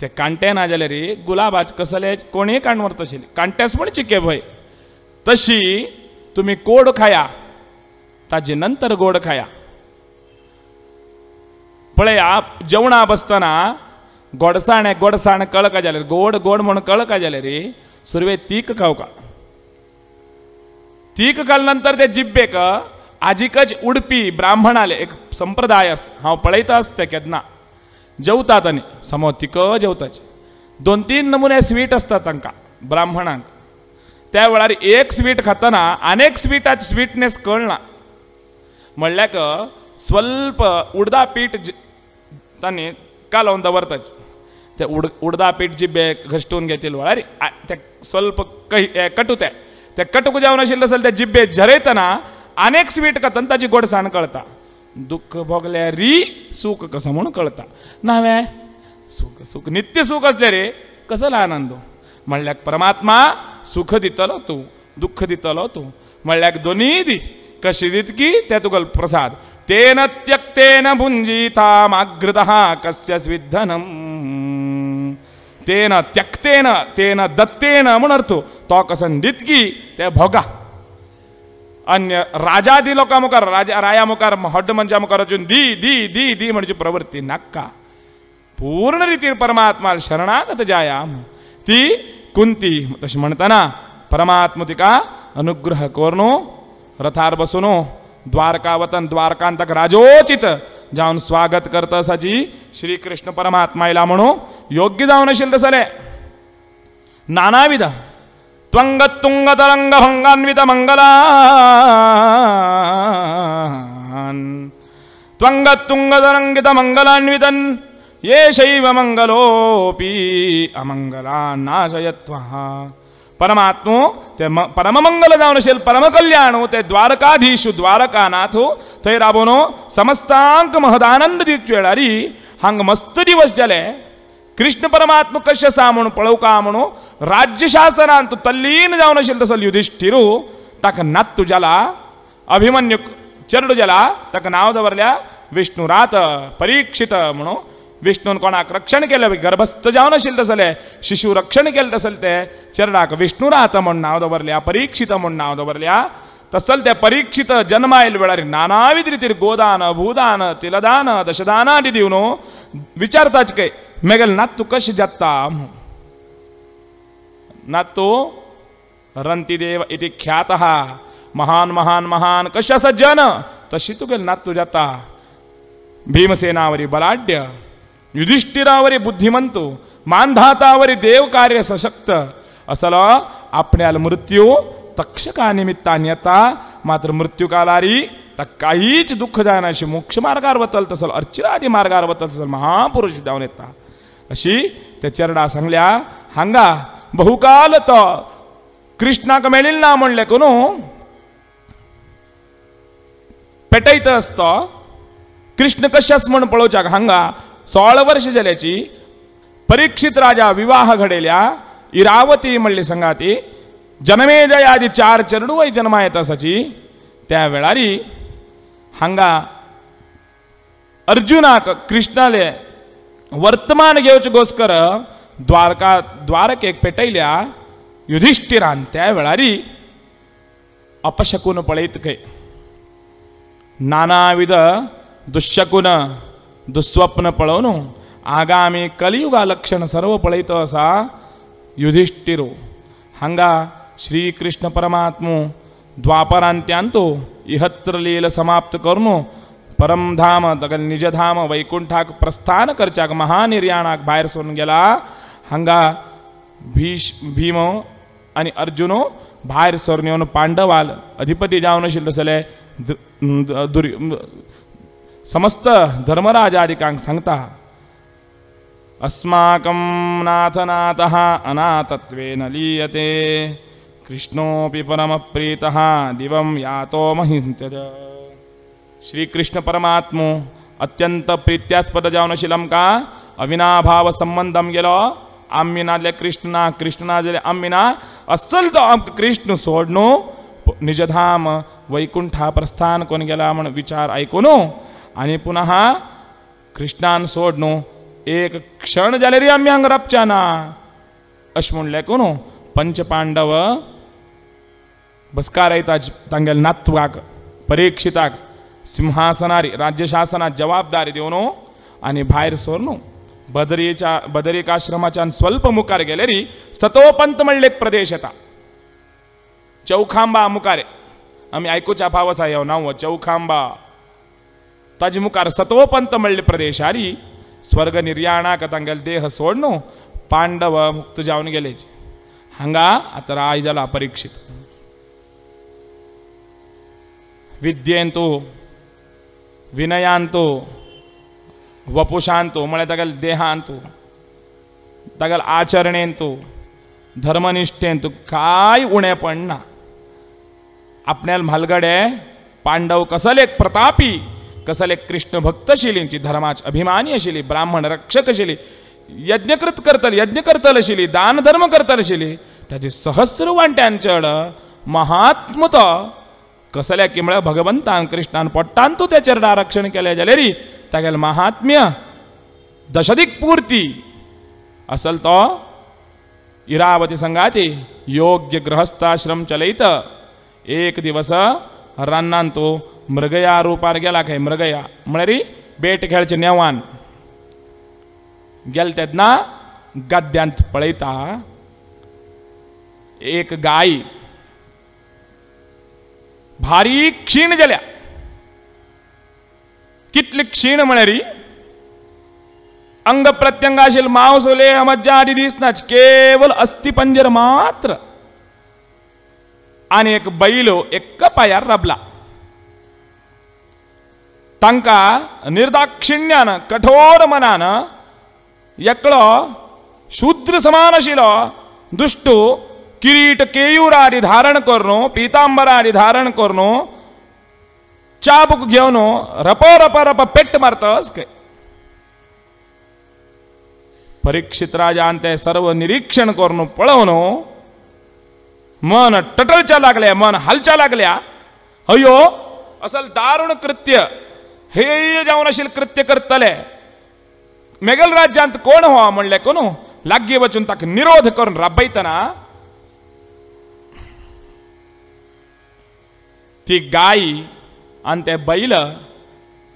A: ते कांटे ना रे गुलाबाच कसले कोणी काण तसे कांट्याच म्हण चिके भय तशी तुम्ही कोड खाया ताजे नंतर गोड खाया पळया जेवणा बसतना गोडसाण गोडसाण कळका जाल्यार गोड गोड म्हणून कळका रे सुरवे तीक खावका तीक खाल नंतर ते जिब्बेक आजिकच उडपी ब्राह्मणाले एक संप्रदाय आस हांव पळयताच ते केदना जेवतात आणि समोर तिक जेवताचे दोन तीन नमुने स्वीट असतात तांकां ब्राह्मणांक त्या वेळार एक स्वीट खातना अनेक स्विटाची स्वीटनेस कळना म्हणल्याक स्वल्प उडदा पीठ तांणी लावून दवरतात ते उड उडदा पीठ जिब्बे घष्टून घेतील वळारी ते स्वल्प कही कटू ते ते कटूक जेवण आशिल्ले आसले ते जिब्बे झरयतना एक स्वीट खातना ताची गोडसाण कळटा दुःख भोगल्या री सुख कसं म्हणून कळता नावे सुख सुख नित्य सुख असले रे कसला आनंद म्हणल्याक परमात्मा सुख दितलो तू दुःख दितलो तू म्हणल्याक दोन्ही दी कशी दितकी ते तुगल प्रसाद तेन त्यक्तेन भुंजितामाग्रतः कस्य स्विद्धनम तेन त्यक्तेन तेन दत्तेन म्हणून अर्थ तो दित दितकी ते भोगा अन्य लोका मुखार राजा राया मुखार हड्ड मनशा मुखार वचून दी दी दी दी म्हणजे प्रवृत्ती नक्का पूर्ण रितीर परमात्मा शरणागत जायाम ती कुंती तशी म्हणताना तिका अनुग्रह कोरणो रथार बसुनो द्वारकावतन द्वारकांतक राजोचित जाऊन स्वागत करत असाची परमात्मा परमात्मायला म्हणू योग्य जाऊन असेल तसं नानाविध ये शैव मंगलोपी मङ्गलोऽपि अमङ्गलान्नाशयत्वः परमात्मो ते म परममंगल जाऊन असेल ते द्वारकाधीशु द्वारकानाथो ते राबोनो समस्तांक महदानंद दिवस वेळारी मस्त दिवस जले कृष्ण परमात्म कश्यसा म्हणून पळव का म्हणू राज्य शासनान तू तल्लीन जाऊन असेल तसं युधिष्ठिरू ताक नात तुझ्याला अभिमन्यू चरडू ज्याला ताका नाव दवरल्या विष्णुरात परीक्षित म्हणू विष्णून कोणाक रक्षण केलं गर्भस्थ जाऊन आशिल्ल तसले शिशू रक्षण केलं तसल ते चरणाक विष्णुरात म्हण नाव दवरल्या परीक्षित म्हण नाव दवरल्या तसल ते परीक्षित जन्मायल वेळार नानाविध गोदान भूदान तिलदान दशदानादी देऊन विचारताच काय जत्ता ना कशी रंती देव రంతిదేవ ख्यात हा महान महान महान कशा सज्जन तशी तू गेल ना तुझ्याता भीमसेनावरी बलाढ्य युधिष्ठिरावरी बुद्धिमंत मानधातावरी देव कार्य सशक्त असल आपल्याला मृत्यू तक्षका निमित्ताने येता मात्र मृत्यू कालारी काहीच दुःख जाण्याशी मोक्ष मार्गावर बदलत असेल अर्चिरादी मार्गावर वतल तसल महापुरुष जाऊन येतात अशी त्या चरडा सांगल्या हांगा बहुकाल तो कृष्णाक मेळील ना म्हणले कोण पेटयत असतो कृष्ण कशाच म्हण पळोवच्याक हांगा सोळा वर्ष झाल्याची परीक्षित राजा विवाह घडेल्या इरावती म्हणली ती जनमेजय आदी चार चेडूय जन्मा येत असाची त्या वेळारी हांगा अर्जुनाक कृष्णाले ವರ್ತಮಾನ ಗೆವಚಗೋಸ್ಕರ ದ್ವಾರಕಾ ದ್ವಾರಕೆ ಪೆಟೈल्या युधिष्ठिरान त्यावेळारी अपशकुन पळयत खै नानाविध दुःशकुन ದುಸ್ವಪ್ನ पळवून ಆಗಾಮಿ ಕಲಿಯುಗ ಲಕ್ಷಣ ಸರ್ವ ಪಳೈತ ಸಾ ಯುಧಿಷ್ಠಿರು ಹಂಗ ಶ್ರೀಕೃಷ್ಣ ಪರಮಾತ್ಮು ಇಹತ್ರ ಲೀಲ ಸಮಾಪ್ತ ಕರ್ನು परमधाम दगल निजधाम वैकुंठाक प्रस्थान करच्याक महानिर्याणाक बाहेर सोडून गेला हंगा भीश भीम आणि अर्जुनो बाहेर सरून येऊन पांडवाल अधिपती जावन आशिल्ले समस्त धर्मराजाधिकांक सांगता अस्माकं नाथनाथः अनाथत्वेन लीयते कृष्णोऽपि परमप्रीतः दिवं यातो महिंत्यज श्री कृष्ण परमात्मो अत्यंत प्रित्यास्पद शिलम का अविनाभाव संबंधम गेलो कृष्णा कृष्णा आम्ही ना असल तो कृष्ण सोडणू निजधाम वैकुंठा प्रस्थान कोण गेला म्हण विचार ऐकून आणि पुन्हा कृष्णान सोडणू एक क्षण झाले रे आम्ही रपच्या ना अश म्हणले कोण पंचपांडव बसकार येतात तांगेल नातवाक परीक्षिताक सिंहासनारी राज्य शासनात जबाबदारी देवनो हो आणि भायर सोरनो हो. बदरेच्या बदरेकाश्रमाच्यान स्वल्प मुखार गेलेरी सतोपंत म्हणले प्रदेश येता चौखांबा मुखारे आम्ही ऐकूच्या पावसा येव नाव हो, चौखांबा ताजे मुखार सतोपंत म्हणले प्रदेशारी स्वर्ग निर्याणाक तांगेल देह सोडनो पांडव मुक्त जाऊन गेले हंगा आता राय जाला परीक्षित विद्येन तो विनयांतो वपुषांतो म्हणजे तगल देहांतो तगल आचरणेंतो धर्मनिष्ठेंतो काय ಆಚರಣೆ ಅಂತು ಧರ್ಮನಿಷ್ಠೆ आपल्याला भालगडे पांडव कसले प्रतापी कसले कृष्ण भक्त आशिलींची धर्माची अभिमानी अशिली ब्राह्मण रक्षक आशिली यज्ञकृत करतली यज्ञ करतल आशिली दान धर्म करतल आशिली त्याची सहस्र वांट्यांचेड महात्मता कसल्या किमळ्या भगवंतान कृष्णान पोट्टान तू त्या आरक्षण केले जाल्यारी तागेल महात्म्य दशदिक पूर्ती असल तो इरावती संघाती योग्य ग्रहस्थाश्रम चलयत एक दिवस रान्नान तो मृगया रूपार गेला काय मृगया रे बेट खेळचे नेवान गेल तेदना गद्यांत पळयता एक गाई भारी क्षीण जल्या, कितली क्षीण म्हणरी अंग प्रत्यंगाशील मांस लेण मज्जा आधी दिसनाच केवळ अस्थिपंजर मात्र आणि एक बैलो एक पायार रबला तांका निर्दाक्षिण्यान कठोर मनान एकलो शूद्र समान आशिल्लो दुष्टू किरीट केयूर आदी धारण करणं पीतांबर आदि धारण करणं चाबूक घेऊन रप रप रप पेट मारतस काय परीक्षित राजान ते सर्व निरीक्षण करून पळवून मन टटलच्या लागल्या मन हालच्या लागल्या अयो असल दारुण कृत्य हे जाऊन अशील कृत्य करतले मेघल राज्यांत कोण हो म्हणले कोण लाग्गी वचून ताका निरोध करून राबयतना ती गायी आणि ते बैल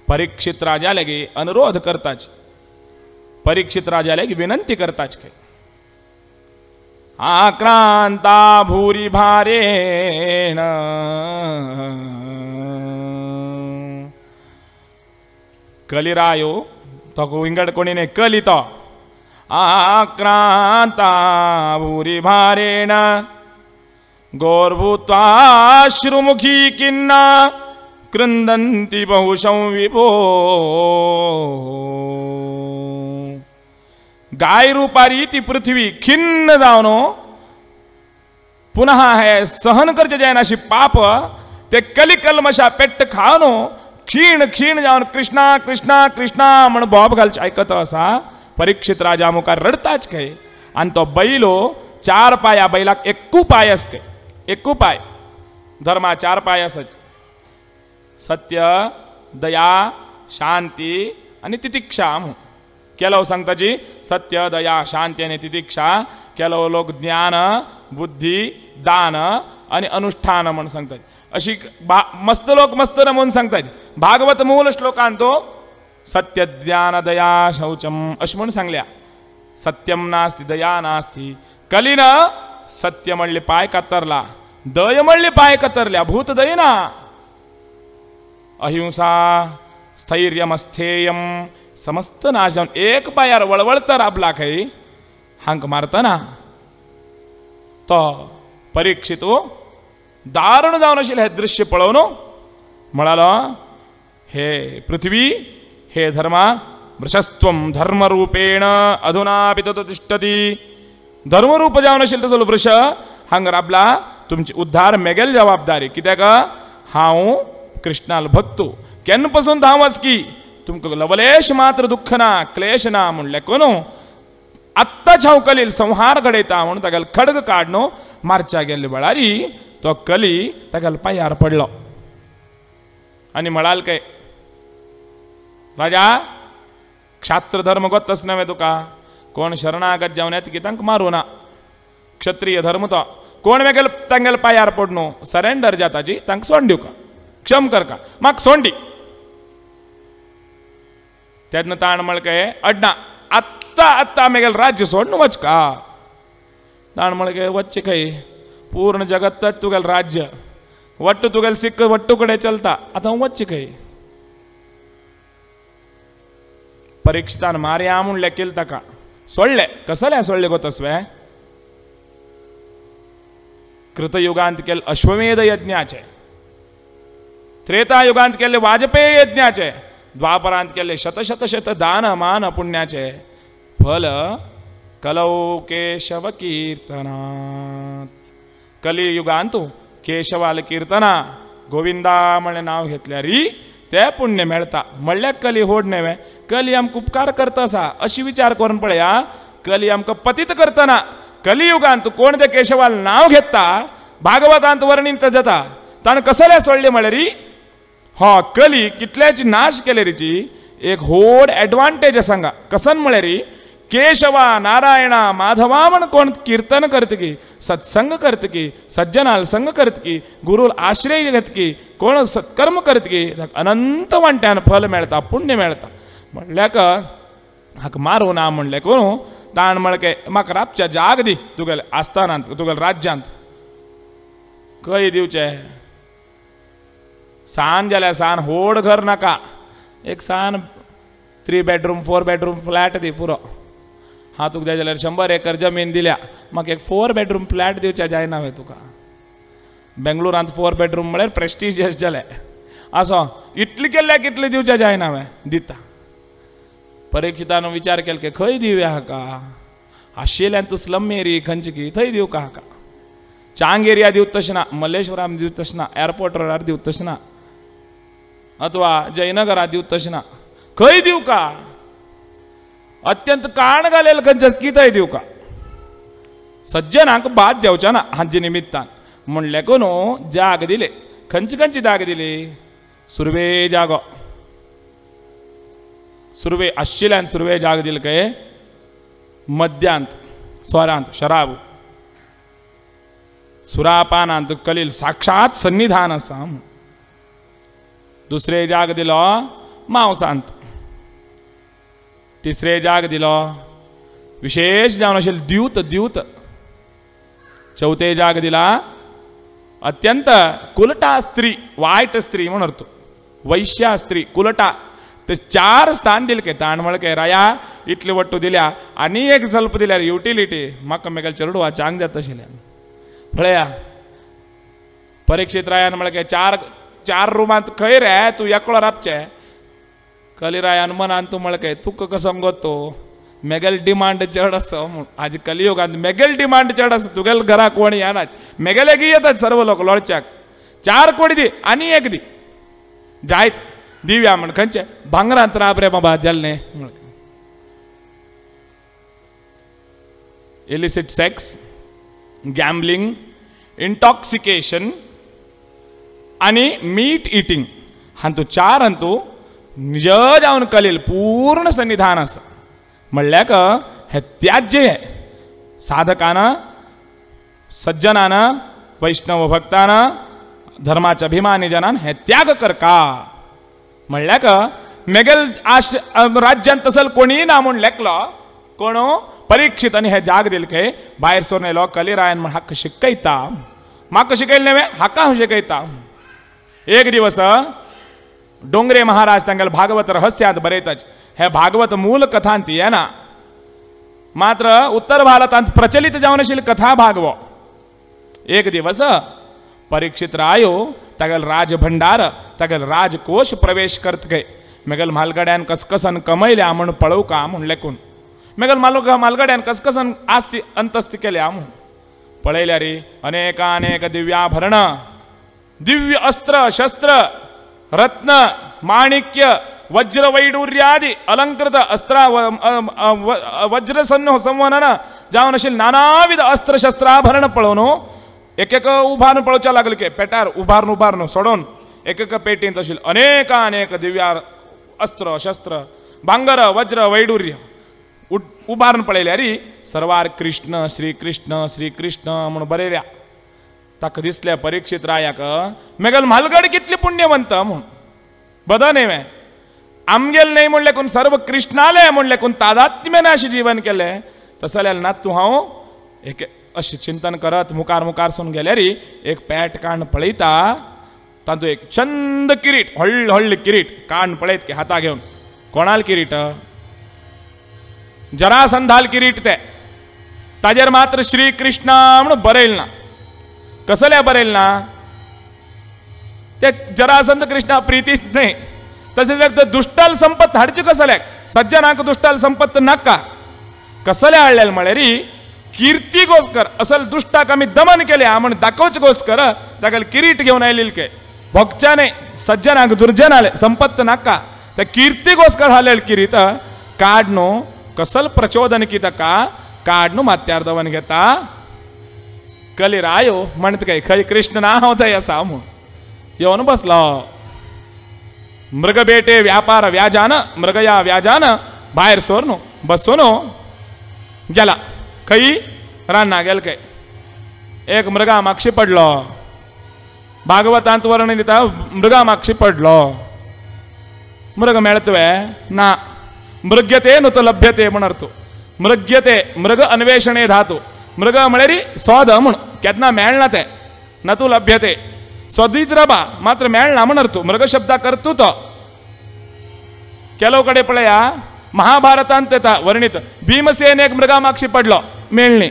A: परीक्षित राजा अनुरोध करताच परीक्षित राजा लगे विनंती करताच काय आक्रांता भूरी भारे कलिरायो तो विंगड कोणी नाही कलित आक्रांता भूरी भारेण गौरभूताश्रुमुखी किन्ना कृंदी बहुशं विभो गाय रूपारी ती पृथ्वी खिन्न जावनो पुनः है सहन करचे जायनाशी पाप ते कलिकलमशा पेट्ट खावनो क्षीण क्षीण जाऊन कृष्णा कृष्णा कृष्णा म्हण बॉब घालचे आयकत असा परीक्षित राजा मुखार रडताच काय आणि तो बैलो चार पाया बैलाक एक पाय आसकय एक पाय धर्मा चार पाय असायचे सत्य दया शांती आणि तितिक्षा जी सत्य दया शांती आणि तितिक्षा ಕೆಲವು लोक ज्ञान बुद्धी दान आणि अनुष्ठान म्हणून सांगतात अशी भा मस्त लोक मस्त न म्हणून सांगतात भागवत मूल श्लोकांतो सत्य ज्ञान दया शौचम अशी म्हणून सांगल्या सत्यम नास्ती दया नास्ती कलिन सत्य पाय पाय कातरला दय म्हणले पाय ಕತ್ತರ್ಲ भूत ना अहिंसा समस्त नाशन एक पायार तर आपला काही हांक मारताना तो परीक्षितो दारुण जाऊन आशिल्लें हे दृश्य पळवनो म्हणालो हे पृथ्वी हे धर्मा वृषस्त्वं धर्मरूपेण अधुना तिष्ठती धर्मरूप जावन आशिल्लो तो वृष हांगा राबला तुमचे उद्धार मेगेल जबाबदारी कित्याक हांव कृष्णाल भक्तो केन्ना पासून धांव की तुमकां लवलेश मात्र दुःख ना क्लेश ना म्हणलें कोणू आत्ताच हांव कलील संहार घडयता म्हणून तागेल खडग काड न्हू मारच्या गेल्ले वळारी तो कली तागेल पायार पडलो आनी म्हणाल काय राजा क्षात्र धर्म गोतच नव्हे तुका कोण शरणागत जावण्यात मारू ना क्षत्रिय धर्म तो कोण वेगळे तांगेल पायार न्हू सरेंडर जाता जी तांक सोड का क्षम करका म्हाका सोड सोंडी ताण मळके अड्डा आत्ता आत्ता मेगेल राज्य सोड न्हू का ताण मळके वचचे खंय पूर्ण जगत तुगेल राज्य वट्ट तुगेल सिक्क वट्टू कडे चलता आतां वचचे खंय परीक्षितान मारया म्हूण केलं ताका सोडले कस लय सोडले गोतसवे कृतयुगांत केल अश्वमेद यज्ञाचे त्रेतायुगांत केले वाजपेयज्ञाचे द्वापरांत केले शतशतशत दान मान पुण्याचे फल कलौ केशव कीर्तनात केशवाल कीर्तना गोविंदा म्हणे नाव घेतल्या ते पुण्य मेळता म्हणल्यार कली होड नेवे, कली आमकां उपकार करता आसा अशी विचार करून पळया कली आमकां पतीत करतना कलियुगांत कोण ते केशवाल नाव घेता भागवतांत वर्णित जाता ताणें कसले सोडले म्हळ्यार हा कली कितल्याची नाश केले रिची एक होड एडवांटेज सांगा कसन म्हळ्यार केशवा नारायणा माधवा म्हण कोण कीर्तन करत की सत्संग करत की सज्जनाल संग करत की गुरुल आश्रय की कोण सत्कर्म करत की अनंत वांट्यान फल मेळटा पुण्य मेळटा म्हणल्याक हाका मारू ना म्हणले कोण ताण म्हणके म्हाका राबच्या जाग दी तुगेले आस्थानांत तुगेले राज्यांत खंय दिवचे सान जाल्यार सान होड घर नाका एक सान three bedroom four bedroom flat दी पुरो हा तुका जाय जाल्यार शंबर एकर जमीन दिल्या म्हाका एक फोर बेडरूम फ्लॅट दिवचें जायना हांवें तुका बेंगलोरांत फोर बेडरूम म्हळ्यार प्रेस्टिजियस जालें आसो इतले केल्ल्याक इतले दिवचें जायना हांवें दिता परिक्षितान विचार केलो की खंय दिवया हाका आशिल्ल्यान तूं स्लम खंयची खंचकी थंय का हाका चांग एरिया दिवत तशें ना मल्लेश्वराम दिवत तशें ना एअरपोर्ट रोडार दिवत तशें ना अथवा जयनगरा दिवत तशें ना खंय का अत्यंत అత్యంత కాణగాలేల కంచె గీతాయి का सज्जनांक बाद जेवच्या ना हांचे निमित्तान न्हू जाग दिले खंयची खंची जाग दिली सुरवे जागो सुरवे आशिल्ल्यान सुरवे जाग दिले काय मद्यांत स्वरांत शराब सुरापानांत कलील साक्षात सन्निधान आसा दुसरे जाग दिलो मांसांत तिसरे जाग दिलो विशेष जावन आशिल्ल द्यूत द्यूत चौथे जाग दिला अत्यंत कुलटा स्त्री वायट स्त्री म्हण अर्थ वैश्या स्त्री कुलटा ते चार स्थान दिले काय के राया इतले वट्टू दिल्या आणि एक जल्प दिल्यार युटिलिटी म्हाका मेगेल चेडू वाचांक जात आशिल्ल्यान पळया परीक्षेत रायान के चार चार रुमांत खंय रे तूं एकलो राबचें ಕಲಿರಾಯ ಅನುಮಾನ ಅಂತೂ काय तुक कसं ಗೊತ್ತು तो मेगेल डिमांड आज कलियोग आज मेगेल डिमांड चढस तुगेल घरा कोणी येणार मेगेले घे येतात सर्व लोक लोळच्याक चार कोडी दी आणि एक दी जायत दिव्या म्हण खंचे भांगरांत राब रे बाबा जलने इलिसिट सेक्स गॅम्बलिंग इंटॉक्सिकेशन आणि मीट इटिंग हांतू चार हांतू निज पूर्ण ಅವನ पूर्ण ಪೂರ್ಣ का हे त्याज्य हे साधकानं सज्जनानं वैष्णव भक्ताना धर्माच्या अभिमानी जनान हे त्याग करका म्हणल्याक मेगेल आश राज्यात तसल कोणीय ना म्हणून लेखलो कोण परीक्षित आणि हे जाग दिलके बाहेर सोरून येलो कलिरायन म्हण हाका शिकयता माक शिकयलें हाका हांव शिकयता एक दिवस ಡೊಂಗ್ರೆ महाराज ತಂಗಲ್ ಭಾಗವತ ರಹಸ್ಯ ಅಂತ ಬರೀತಚ್ ಹೇ ಭಾಗವತ ಮೂಲ ಕಥಾ ಅಂತೀಯ ಮಾತ್ರ ಉತ್ತರ ಭಾರತ ಅಂತ ಪ್ರಚಲಿತ ಜವನಶೀಲ ಕಥಾ ಭಾಗವೋ ಏಕ ದಿವಸ परीक्षित रायो तगल राज तगल राजकोष प्रवेश करत गए मगल मालगड्यान कसकसन कमयल्या म्हण पळव का म्हणले कोण मगल मालो मालगड्यान कसकसन आस्ती अंतस्त केल्या म्हणून पळयल्या रे अनेक दिव्याभरण दिव्य अस्त्र शस्त्र रत्न माणिक्य वज्र अलंकृत ಮಾಣಿಕ್ಯ ವಜ್ರವೈಡೂರ್ಯಾದಿ ಅಲಂಕೃತ ಅಸ್ತ್ರ नानाविध अस्त्र ಜಾವನಶೀಲ್ ನಾನಾವಿಧ एक एक ಏಕೇಕ ಉಭಾರಣ ಪಳೋಚ लागलके पेटार उभारण उभारण सोडून एक पेटीत तशील अनेक अनेक दिव्या अस्त्र शस्त्र बांगर वज्र वैडूर्य उट उभारण पळयल्या रे सर्वार कृष्ण श्री श्री कृष्ण म्हणून बरयल्या ताका दिसल्या परीक्षित रायाक मेगल म्हालगड कितले पुण्यवंत म्हणून बदन हांवें आमगेल न्हय म्हणले कोण सर्व कृष्णाले म्हणले कोण तादात्म्याने अशें जीवन केलें तसं जाल्यार ना तूं हांव एक अशें चिंतन करत मुखार मुखार सून गेल्यारी एक पॅट काण पळयता तातूंत एक छंद किरीट व्हडलें व्हडलें किरीट काण पळयत हाता घेवन कोणाल किरीट जरासंधाल किरीट ते ताजेर मात्र श्री कृष्णा म्हणून बरयलें ना कसल्या बरेल ना ते जरासंत कृष्णा प्रीतीच न्हय तशें दुष्टाल संपत्त हाडची कसल्या सज्जनाक दुष्टाल संपत्त नाका कसल्या म्हणे म्हळ्यार कीर्ती गोस्कर असल दुष्टाक आमी दमन केले म्हण दाखवच गोस्कर त्या किरीट घेऊन आयलेली काय भोगच्याने सज्जनाक आले संपत्त नाका त्या किर्ती गोस्कर हालेल किरीत काढणो कसल प्रचोदन किता का काढणो मात्यार दवन घेता कली कलिरायो म्हणतकय खय कृष्ण ना होतय सामू येऊन बसला मृग बेटे व्यापार व्याजान मृगया व्याजान बाहेर सोरनो बसोनो गेला खई रान्ना गेल काय एक मृगा मागशी पडलो भागवतांत वर्णन दिता मृगा मागशी पडलो मृग मेळतवे ना मृग्यते नुत लभ्यते म्हणतो मृग्यते मृग अन्वेषणे धातु ಮೃಗ ಮಳೆರಿ ಸ್ವದಮಣ್ ಕೆತ್ನ ಮೇಳ್ನತೆ ನತು ಲಭ್ಯತೆ ಸ್ವದಿದ್ರಬ ಮಾತ್ರ ಮೇಳ್ನ ಅಮಣರ್ತು ಮೃಗ ಶಬ್ದ ಕರ್ತು ತೋ ಕೆಲವು ಕಡೆ ಪಳೆಯ ಮಹಾಭಾರತ ಅಂತ ವರ್ಣಿತು ಭೀಮಸೇನೆಗೆ ಮೃಗ ಮಾಕ್ಷಿ ಪಡ್ಲೋ ಮೇಳ್ನಿ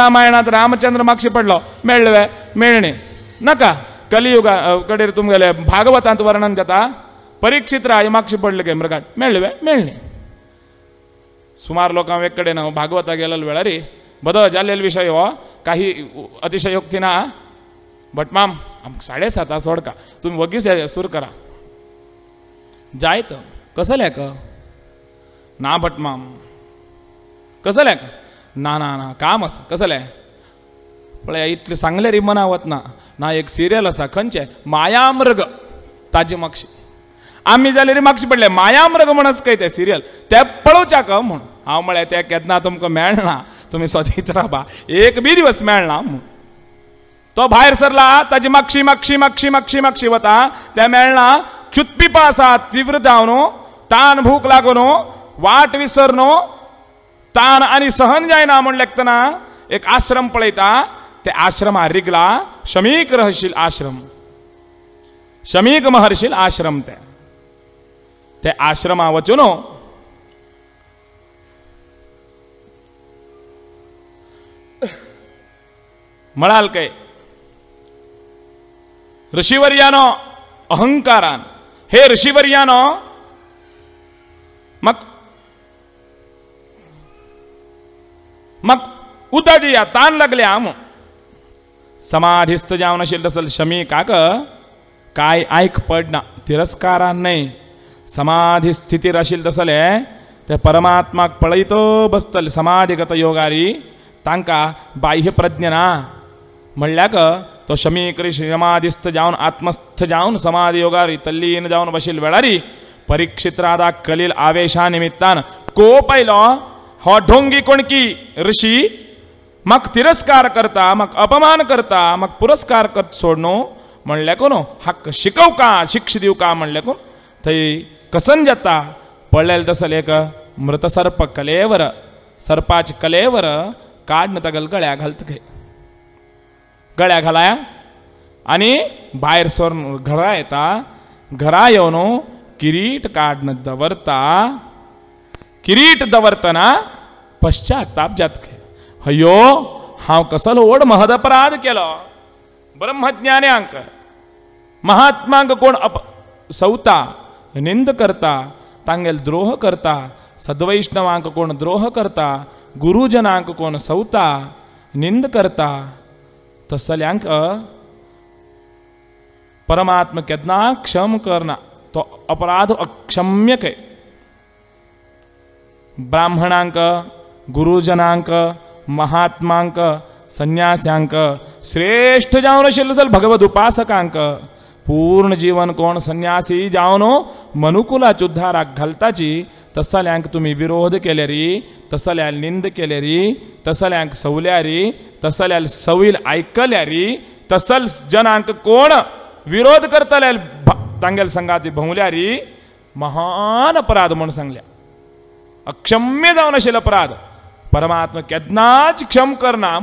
A: ರಾಮಾಯಣ ಅಂತ ರಾಮಚಂದ್ರ ಮಾಕ್ಷಿ ಪಡ್ಲೋ ಮೇಳ್ವೆ ಮೇಳ್ನಿ ನಕ ಕಲಿಯುಗ ಕಡೆ ತುಂಬಲೆ ಭಾಗವತ ಅಂತ ವರ್ಣನ್ ಕಥ ಪರೀಕ್ಷಿತ ಮಾಕ್ಷಿ ಪಡ್ಲಿಗೆ ಮೃಗ ಮೇಳ್ವೆ ಮೇಳ್ನಿ ಸುಮಾರು ಲೋಕ ಕಡೆ ನಾವು ಭಾಗವತ ಗೆಲ್ಲಲ್ ವೇಳರಿ जालेल विषय हो काही ना बट माम साडेसात सोड का तुम्ही वगीच सूर करा जायत कसं लेख ना बट माम कसं ना ना ना काम आसा कसलें पळय इतलें सांगलें रे मना वतना ना एक सिरियल असा खंयचें मायामृग ताजी आम्ही आमी रे मागशी पडले मायामृग म्हणच काही तें सिरियल त्या पळोवच्या का म्हूण हांव म्हळें ते केन्ना तुमकां मेळना तुमी सोदीत राबा एक बी दिवस मेळना तो भायर सरला ताची मक्षी मक्षी मक्षी मक्षी मक्षी वता त्या मेळना चुतपिपां आसात तीव्र न्हू तान भूक लागून वाट विसर न्हू तान आनी सहन जायना म्हण लेखतना एक आश्रम पळयता ते आश्रमा रिगला शमीक रहशील आश्रम शमीक महर्शील आश्रम ते ते आश्रमा वचून म्हणाल काय ऋषीवर्यानो अहंकारान हे ऋषीवर्यानो मग मग उदा तान ताण लागले आम समाधिस्थ जावन आशिल्लो शमी काक काय ऐक पडना तिरस्कारान नाही समाधी स्थिती आशिल्ल तसले ते परमात्माक पळयतो बसतले समाधिगत योगारी तांका बाह्य प्रज्ञ ना म्हणल्याक तो शमी करी श्रीमाधिस्थ जावन आत्मस्थ जाऊन समाधी योगारी तल्लीन जाऊन बशील वेळारी परीक्षित राधा कलील आवेशा निमित्तान को पहिलो हो ढोंगी कोणकी ऋषी मग तिरस्कार करता मग अपमान करता मग पुरस्कार कर सोडनो म्हणले कोण हाक शिकव का शिक्ष देऊ का म्हणले कोण थंय कसन जाता पळलेलं तसल एक मृतसर्प कलेवर सर्पाच कलेवर काढ तगल गळ्या घालत घे गळ्या घालाया आणि बाहेर सरून घरा येता घरा येऊन किरीट काडन दवरता किरीट दवरतना पश्चाताप जातके हयो हा कसल महद महदपराध केलो ब्रह्मज्ञान्यांक महात्मांक कोण अप सवता निंद करता तांगेल द्रोह करता सद्वैष्णवांक कोण द्रोह करता गुरुजनांक कोण सवता निंद करता तसल्यांक परमात्म केतना क्षम करना तो अपराध अक्षम्यक है ब्राह्मणांक गुरुजनांक महात्मांक संन्यास्यांक श्रेष्ठ जाऊन आशिल्लो भगवत उपासकांक पूर्ण जीवन कोण संन्यासी जावन मनुकुलाच उद्धाराक घालताची तसाल्यांक तुम्ही विरोध री लॅल निंद रे तसाल्यांक सवल्यारी तसाल्याल ऐकल्या आयकल्यारी तसल जनांक कोण विरोध करतल्याल तांगेल संघाती रे महान अपराध म्हणून सांगल्या अक्षम्य जाऊन असेल अपराध परमात्मा केदनाच क्षम करना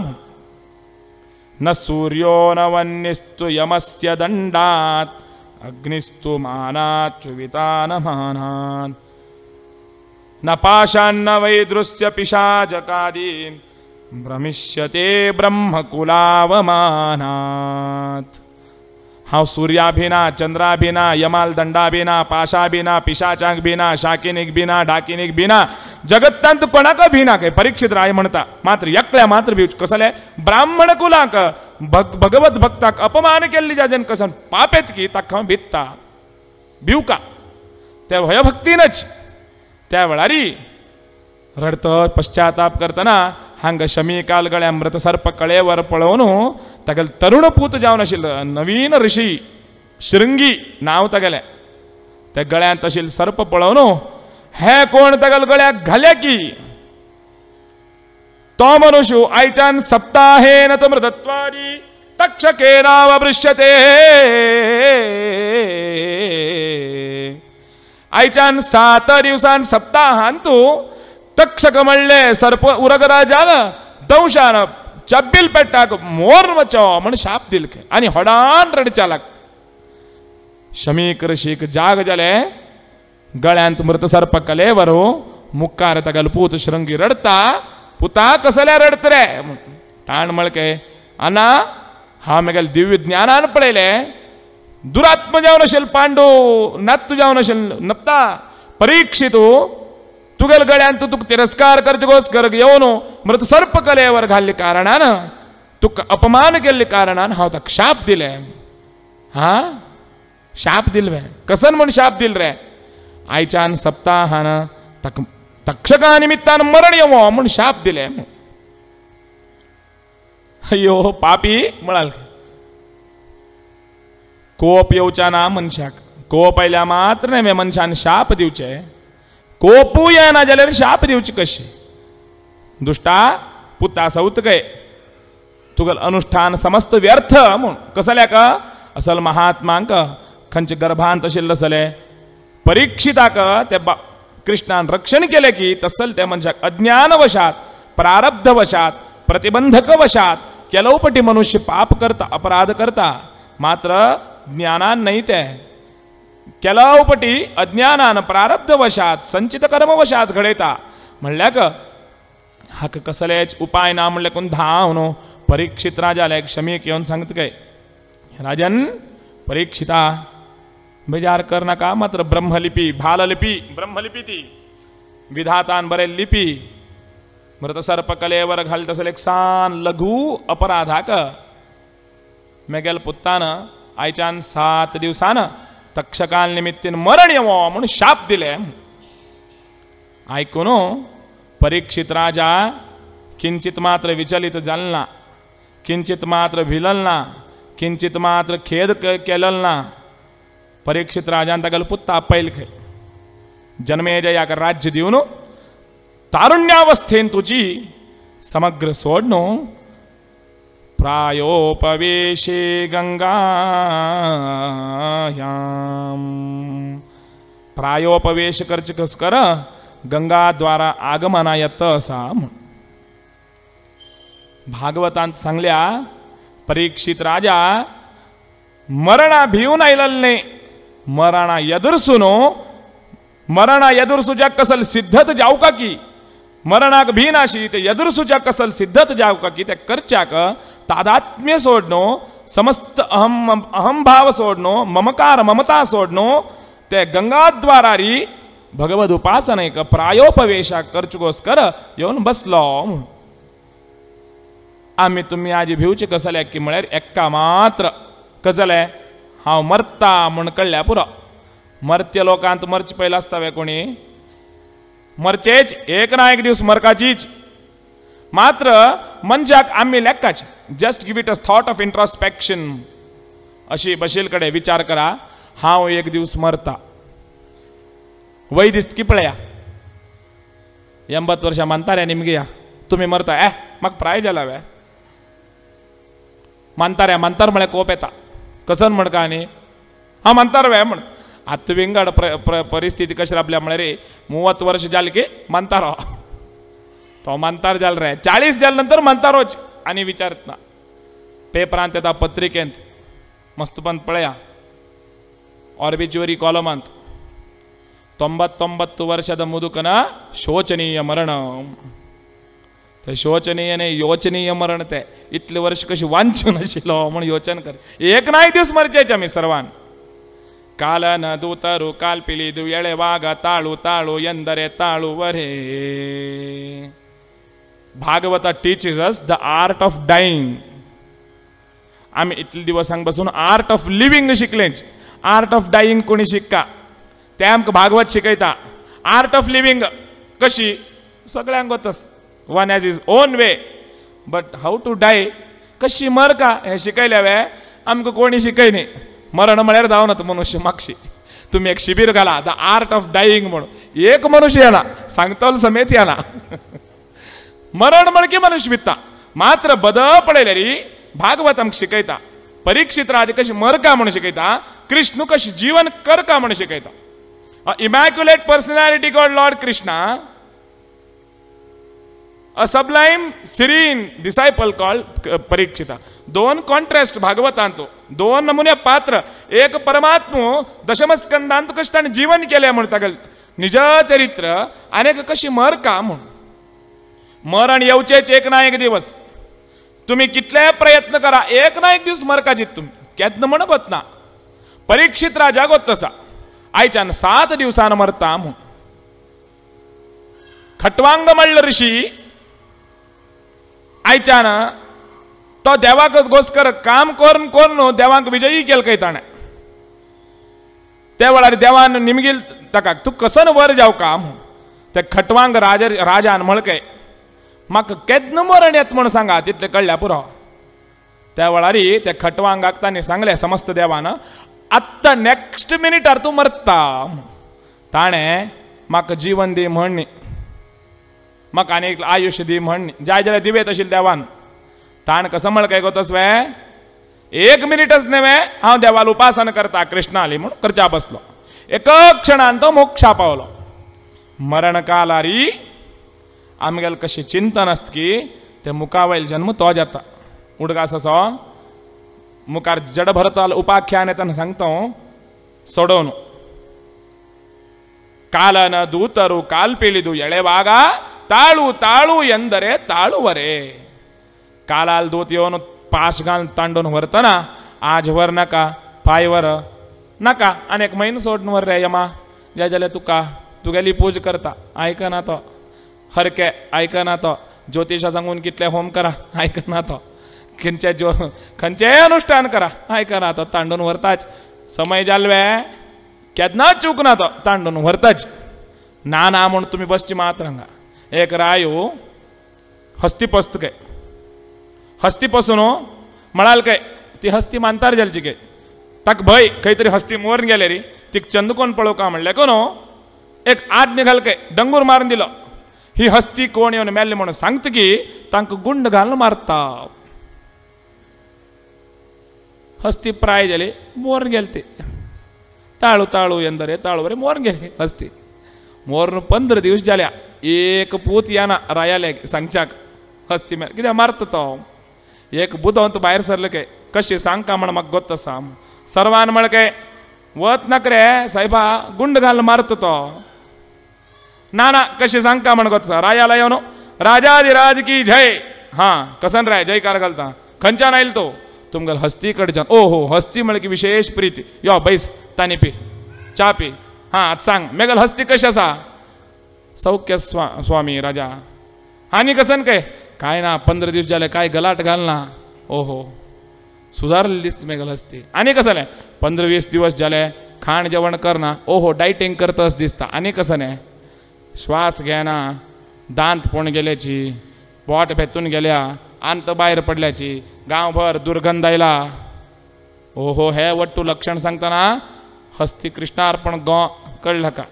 A: न सूर्यो न वन्यस्तु यमस्य दंडात अग्निस्तु मानात चुविता न मानात न पाशान्न वैदृश्य पिशाचकारी भ्रमिष्यते ब्रह्मकुलावमानात हा सूर्याभिना चंद्राभिना यमाल दंडाभिना पाशाभिना पिशाचांक भिना शाकिनिक भिना डाकिनिक भिना जगत्तांत कोणाक भिना काय परीक्षित राय म्हणता मात्र एकल्या मात्र भिवच कसले ब्राह्मण कुलाक भग भगवत भक्ताक अपमान केल्ली जन कसन पापेत की ताका भित्ता भिवका त्या भयभक्तीनच वेळारी रडत पश्चाताप करताना हांग शमी कालगळ्या सर्प कळेवर पळवून तगेल तरुण पूत जाऊन आशिल्लो नवीन ऋषी शृंगी नाव तगले त्या गळ्यात तशील सर्प पळवून हे कोण तगल गळ्या घाल्या की तो मनुष्य आयच्यान सप्ताहेन तक्ष तक्षके नाव ಆಯ್ಚಾನ್ ಸಾತ ದಿವಸಾನ್ ಸಪ್ತಾಹ ಅಂತೂ ತಕ್ಷ ಸರ್ಪ ಉರಗದ ಜಾಗ ದಂಶಾನ ಚಬ್ಬಿಲ್ ಪೆಟ್ಟಾಕ ಮೋರ್ ಮಚೋ ಮಣ ಶಾಪ್ ದಿಲ್ಕೆ ಅನಿ ಹೊಡಾನ್ ರಡಿ ಚಾಲಕ್ ಶಮೀಕರ ಶೀಕ ಜಾಗ ಜಲೆ ಗಳೆ ಅಂತ ಮೃತ ಸರ್ಪ ಕಲೇವರು ಮುಕ್ಕಾರ ತಗಲ್ ಪೂತ ಶೃಂಗಿ ರಡ್ತ ಪುತಾ ಕಸಲೆ ರಡ್ತರೆ ಟಾಣ್ ಮಳಕೆ ಅನ್ನ ಆಮೇಲೆ ದಿವ್ಯ ಜ್ಞಾನಾನ್ ಪಡೆಯಲೆ दुरात्म जाऊन असेल पांडव नात तू जाऊ नप्ता परीक्षित परीक्षितो तुगेल गळ्यान तू तुक तिरस्कार करचगोस कर येऊन मृत सर्प कलेवर घालले कारणान तुका अपमान केले कारणान हा ताका शाप दिले हा शाप रे कसन म्हूण शाप दिल रे आयच्यान सप्ताहान तक तक्षका निमित्तान मरण येव म्हूण शाप दिले अयो पापी म्हणाल कोप ना मनशाक कोप आयल्या मात्र नव्हे मनशान शाप दिवचे कोपू येना जाल्यार शाप दिवची कशी दुष्टा पुता सवतकय तुगल अनुष्ठान समस्त व्यर्थ म्हूण कसल्याक असल महात्मांक खंचे गर्भांत आशिल्ले जाले परीक्षिताक ते बा कृष्णान रक्षण केले की तसल त्या मनशाक प्रारब्ध वशात प्रतिबंधक वशात पटी मनुष्य पाप करता अपराध करता मात्र ज्ञानान्नते ಕೆಲವು ಪಟಿ ಅಜ್ಞಾನಾನ ಪ್ರಾರಬ್ಧವಶಾತ್ ಸಂಚಿತ ಕರ್ಮವಶಾತ್ घडयता म्हणल्याक हाका कसलेच उपाय ना म्हणल्याकून धावन परीक्षित राजाले क्षमी येवन सांगता काय राजन परीक्षिता बेजार करनाका मात्र ब्रह्मलिपी भाललिपी ब्रह्मलिपी ती विधातान बरे लिपि मृत सर्प कलेवर घाल तसले सान लघु अपराधाक मेगेल पुत्तान आयच्यान सात दिवसानं तक्षकाल निमित्तीन मरण येव म्हणून शाप दिले ऐकून परीक्षित राजा किंचित मात्र विचलित जालना किंचित मात्र भिललना किंचित मात्र खेद केललना परीक्षित राजान ताका पुत्ता पैल खंय जन्मेजय याका राज्य देऊन तारुण्यावस्थेन तुजी समग्र सोड प्रायोपवेशे गंगायाम प्रायोपवेश गंगा गंगाद्वारा आगमनायत असा भागवतांत सांगल्या परीक्षित राजा मरणा भिवून ने मरणा यदुरसुनो मरणा यदुरसुच्या कसल सिद्धत जाऊ का की मरणाक भीनाशी ते यदुरसुच्या कसल सिद्धत जाऊ का की त्या करच्याक तादात्म्य सोडणं समस्त अहम अहमभाव सोडणं ममकार ममता सोडणं ते गंगाद्वारारी भगवद एक प्रायोपवेशा करचुकोस्कर येवन बसलो आम्ही आमी तुमी आज भिवचे कसले की म्हळ्यार एक्का मात्र कजले हांव मरता म्हूण कळ्ळ्या पुरो मरत्या लोकांत मरचे पहिला आसतावे कोणी मरचेच एक ना एक दिवस मरकाचीच मात्र मनशाक आम्ही लेक्काच just give it a thought of introspection अशी बशेलकडे विचार करा हा एक दिवस मरता वय दिसत पळया ಎಂಬತ್ತು वर्ष ಮಾಂತಾರೆ मरता ತುಮಿ ಮರ್ತಾ ಏ ಮಗ ಪ್ರಾಯ ಜಲವೇ मानतार म्हणे कोप येता कसं म्हण का न्ही हा मानतार वे म्हण आतां विंगड परिस्थिती कशी राबल्या म्हळ्यार मुवत वर्ष झाले की मानतार तो मंतार जाल रे चाळीस जाल नंतर मंतारोच आणि विचारत ना पेपरांत येता पत्रिकेंत मस्तपंत पळया ಆರ್ಬಿಚುರಿ कॉलमंत ತೊಂಬತ್ತೊಂಬತ್ತು ವರ್ಷದ मुदुकन शोचनीय मरण ते शोचनीय नाही योचनीय मरण ते इतले वर्ष कशी वांचू नाशिल्लो हो म्हण योचन कर एक ना एक दिवस मरचेचे आम्ही सर्वान कालन न कालपिली काल पिली दुयेळे वाघ ताळू ताळू यंदरे ताळू वरे Bhagavata teaches the the art of dying. आम्ही इतले दिवसांपासून आर्ट ऑफ लिव्हिंग शिकलेच आर्ट ऑफ डाईंग कोणी शिकका ते आमक भागवत शिकयता आर्ट ऑफ लिव्हिंग कशी सगळ्यांक वतस one has his own way but how to die कशी मरका हे वे आमक कोणी न्ही मरण म्हळ्यार तो मनुष्य मागशी तुम्ही एक शिबीर घाला द आर्ट ऑफ डाईंग म्हणून एक मनुष्य येणार सांगतल समेत येणार మరడమడికి मात्र मात्र మాత్ర బద भागवत भागवतमक शिकयता परीक्षित राज कशी मरका म्हणून शिकयता कृष्ण कशी जीवन करका म्हणून शिकयता immaculate personality God Lord Krishna a sublime serene disciple call परीक्षिता दोन कॉन्ट्रास्ट भागवतांतो दोन नमुने पात्र एक परमात्मो दशमस्कंदांत कशें ताणें जीवन केल्या म्हणून ताका निज चरित्र आनीक कशी मरका म्हणून मरण येवचेच एक ना एक दिवस तुम्ही कितले प्रयत्न करा एक ना एक दिवस मरकाजीत तुम्ही केदन म्हणत ना परीक्षित राजा गोत तसा आयच्यान सात दिवसान मरता म्हणून खटवांग म्हणलं ऋषी आयच्यान तो देवाक घोस्कर काम करून करून देवांक विजयी केलं काही ताणें त्या वेळार देवान निमगील ताका तू कसन वर जावं काम ते खटवांग राज राजान म्हणकाय म्हाका केदना मरण येत म्हणून सांगा तितले कळल्या पुरो त्या वेळारी त्या खटवांग ताणें सांगले समस्त देवान आत्ता नेक्स्ट मिनिटार तूं मरता ताणें म्हाका जीवन दी म्हण न्ही म्हाका आनी आयुश्य दी म्हण न्ही ज्या ज्या दिवेत आशिल्ले देवान ताण कसं म्हण काय गोतस वे एक मिनिटच नव्हे हांव देवाल उपासन करता कृष्णा आली म्हणून करच्या बसलो एक क्षणान तो मोक्षा पावलो मरण कालारी आमगेल कशी चिंतन असत की ते जन्म तो जाता उडगास जड भरताल उपाख्यान येताना सांगतो काल कालन दूतरू काल पिली येळे वागा ताळू ताळू यंदरे ताळू वरे कालाल दूत येऊन पास घालून तांडून आज आजवर नाका व्हर नाका रे यमा सोडून वर तुका तुगेली पूज करता आयकना तो हरके ऐकना तो ज्योतिषा सांगून कितले होम करा ऐकना तो खंचे ज्यो अनुष्ठान करा ऐकना तो तांडून व्हरताच समय जालवे केन्नाच चूक ना तो तांडून व्हरताच ना ना म्हूण तुमी बसची मात रंगा एक रायो हस्ती पस्त काय हस्ती पसून हो, म्हणाल काय ती हस्ती मानतार जालची काय तक भय खंय हस्ती मोरून गेले रे तिका पळो म्हणले म्हणलें नो एक आठ निघाल काय डंगूर मारून दिलो ಈ ಹಸ್ತಿ ಕೋಣೆಯವನ ಮೇಲೆ ಮಣ ಸಂಕ್ತಿಗೆ ತಂಕ ಗುಂಡಗಾಲ್ನ ಮಾರ್ತಾ ಹಸ್ತಿ ಪ್ರಾಯದಲ್ಲಿ ಮೋರ್ನ ಗೆಲ್ತಿ ತಾಳು ತಾಳು ಎಂದರೆ ತಾಳುವರೆ ಮೋರ್ನ ಗೆಲ್ತಿ ಹಸ್ತಿ ಮೂರನ್ನು ಪಂದ್ರ ದಿವಸ ಜಾಲ ಏಕ ಪೂತಿಯಾನ ರಾಯಾಲೆ ಸಂಚಾಕ ಹಸ್ತಿ ಮೇಲೆ ಇದೆ ಮಾರ್ತತಾವ ಏಕ ಬುಧ ಅಂತ ಬಾಯರ್ ಸರ್ಲಕ್ಕೆ ಕಶಿ ಸಾಂಕಾಮಣ ಮಗ ಗೊತ್ತ ಸಾಮ್ ಸರ್ವಾನ್ ಮಳಕೆ ಓತ್ನಕ್ರೆ ಸಾಹೇಬ ಗುಂಡಗಾಲ ಮಾರ್ತತಾವ नाना कशें सांगता म्हणगोत सर राजाला राजा राज की जय हां कसन राय जय कार घालता खंयच्यान नाही तो तुमगल हस्ती कडच्यान ओ हो हस्ती म्हण की विशेष प्रीती यो बैस ताने पी चा पी हां आज सांग मेगल हस्ती कशी असा सौख्य स्वा स्वामी राजा आणि कसन काय काय ना पंधरा दिवस झाले काय गलाट घालना ओ हो सुधारली दिसत मेगल हस्ती कसं कसलें पंधरा वीस दिवस झाले खाण जेवण करना ओ हो डायटिंग करतास दिसता कसं नाही श्वास घेना दांत फोण गेल्याची पोट भेतून गेल्या अंत बाहेर पडल्याची गावभर दुर्गंध आयला ओ हो हे वट्टू लक्षण सांगताना हस्ती कृष्णार्पण गो कळलं का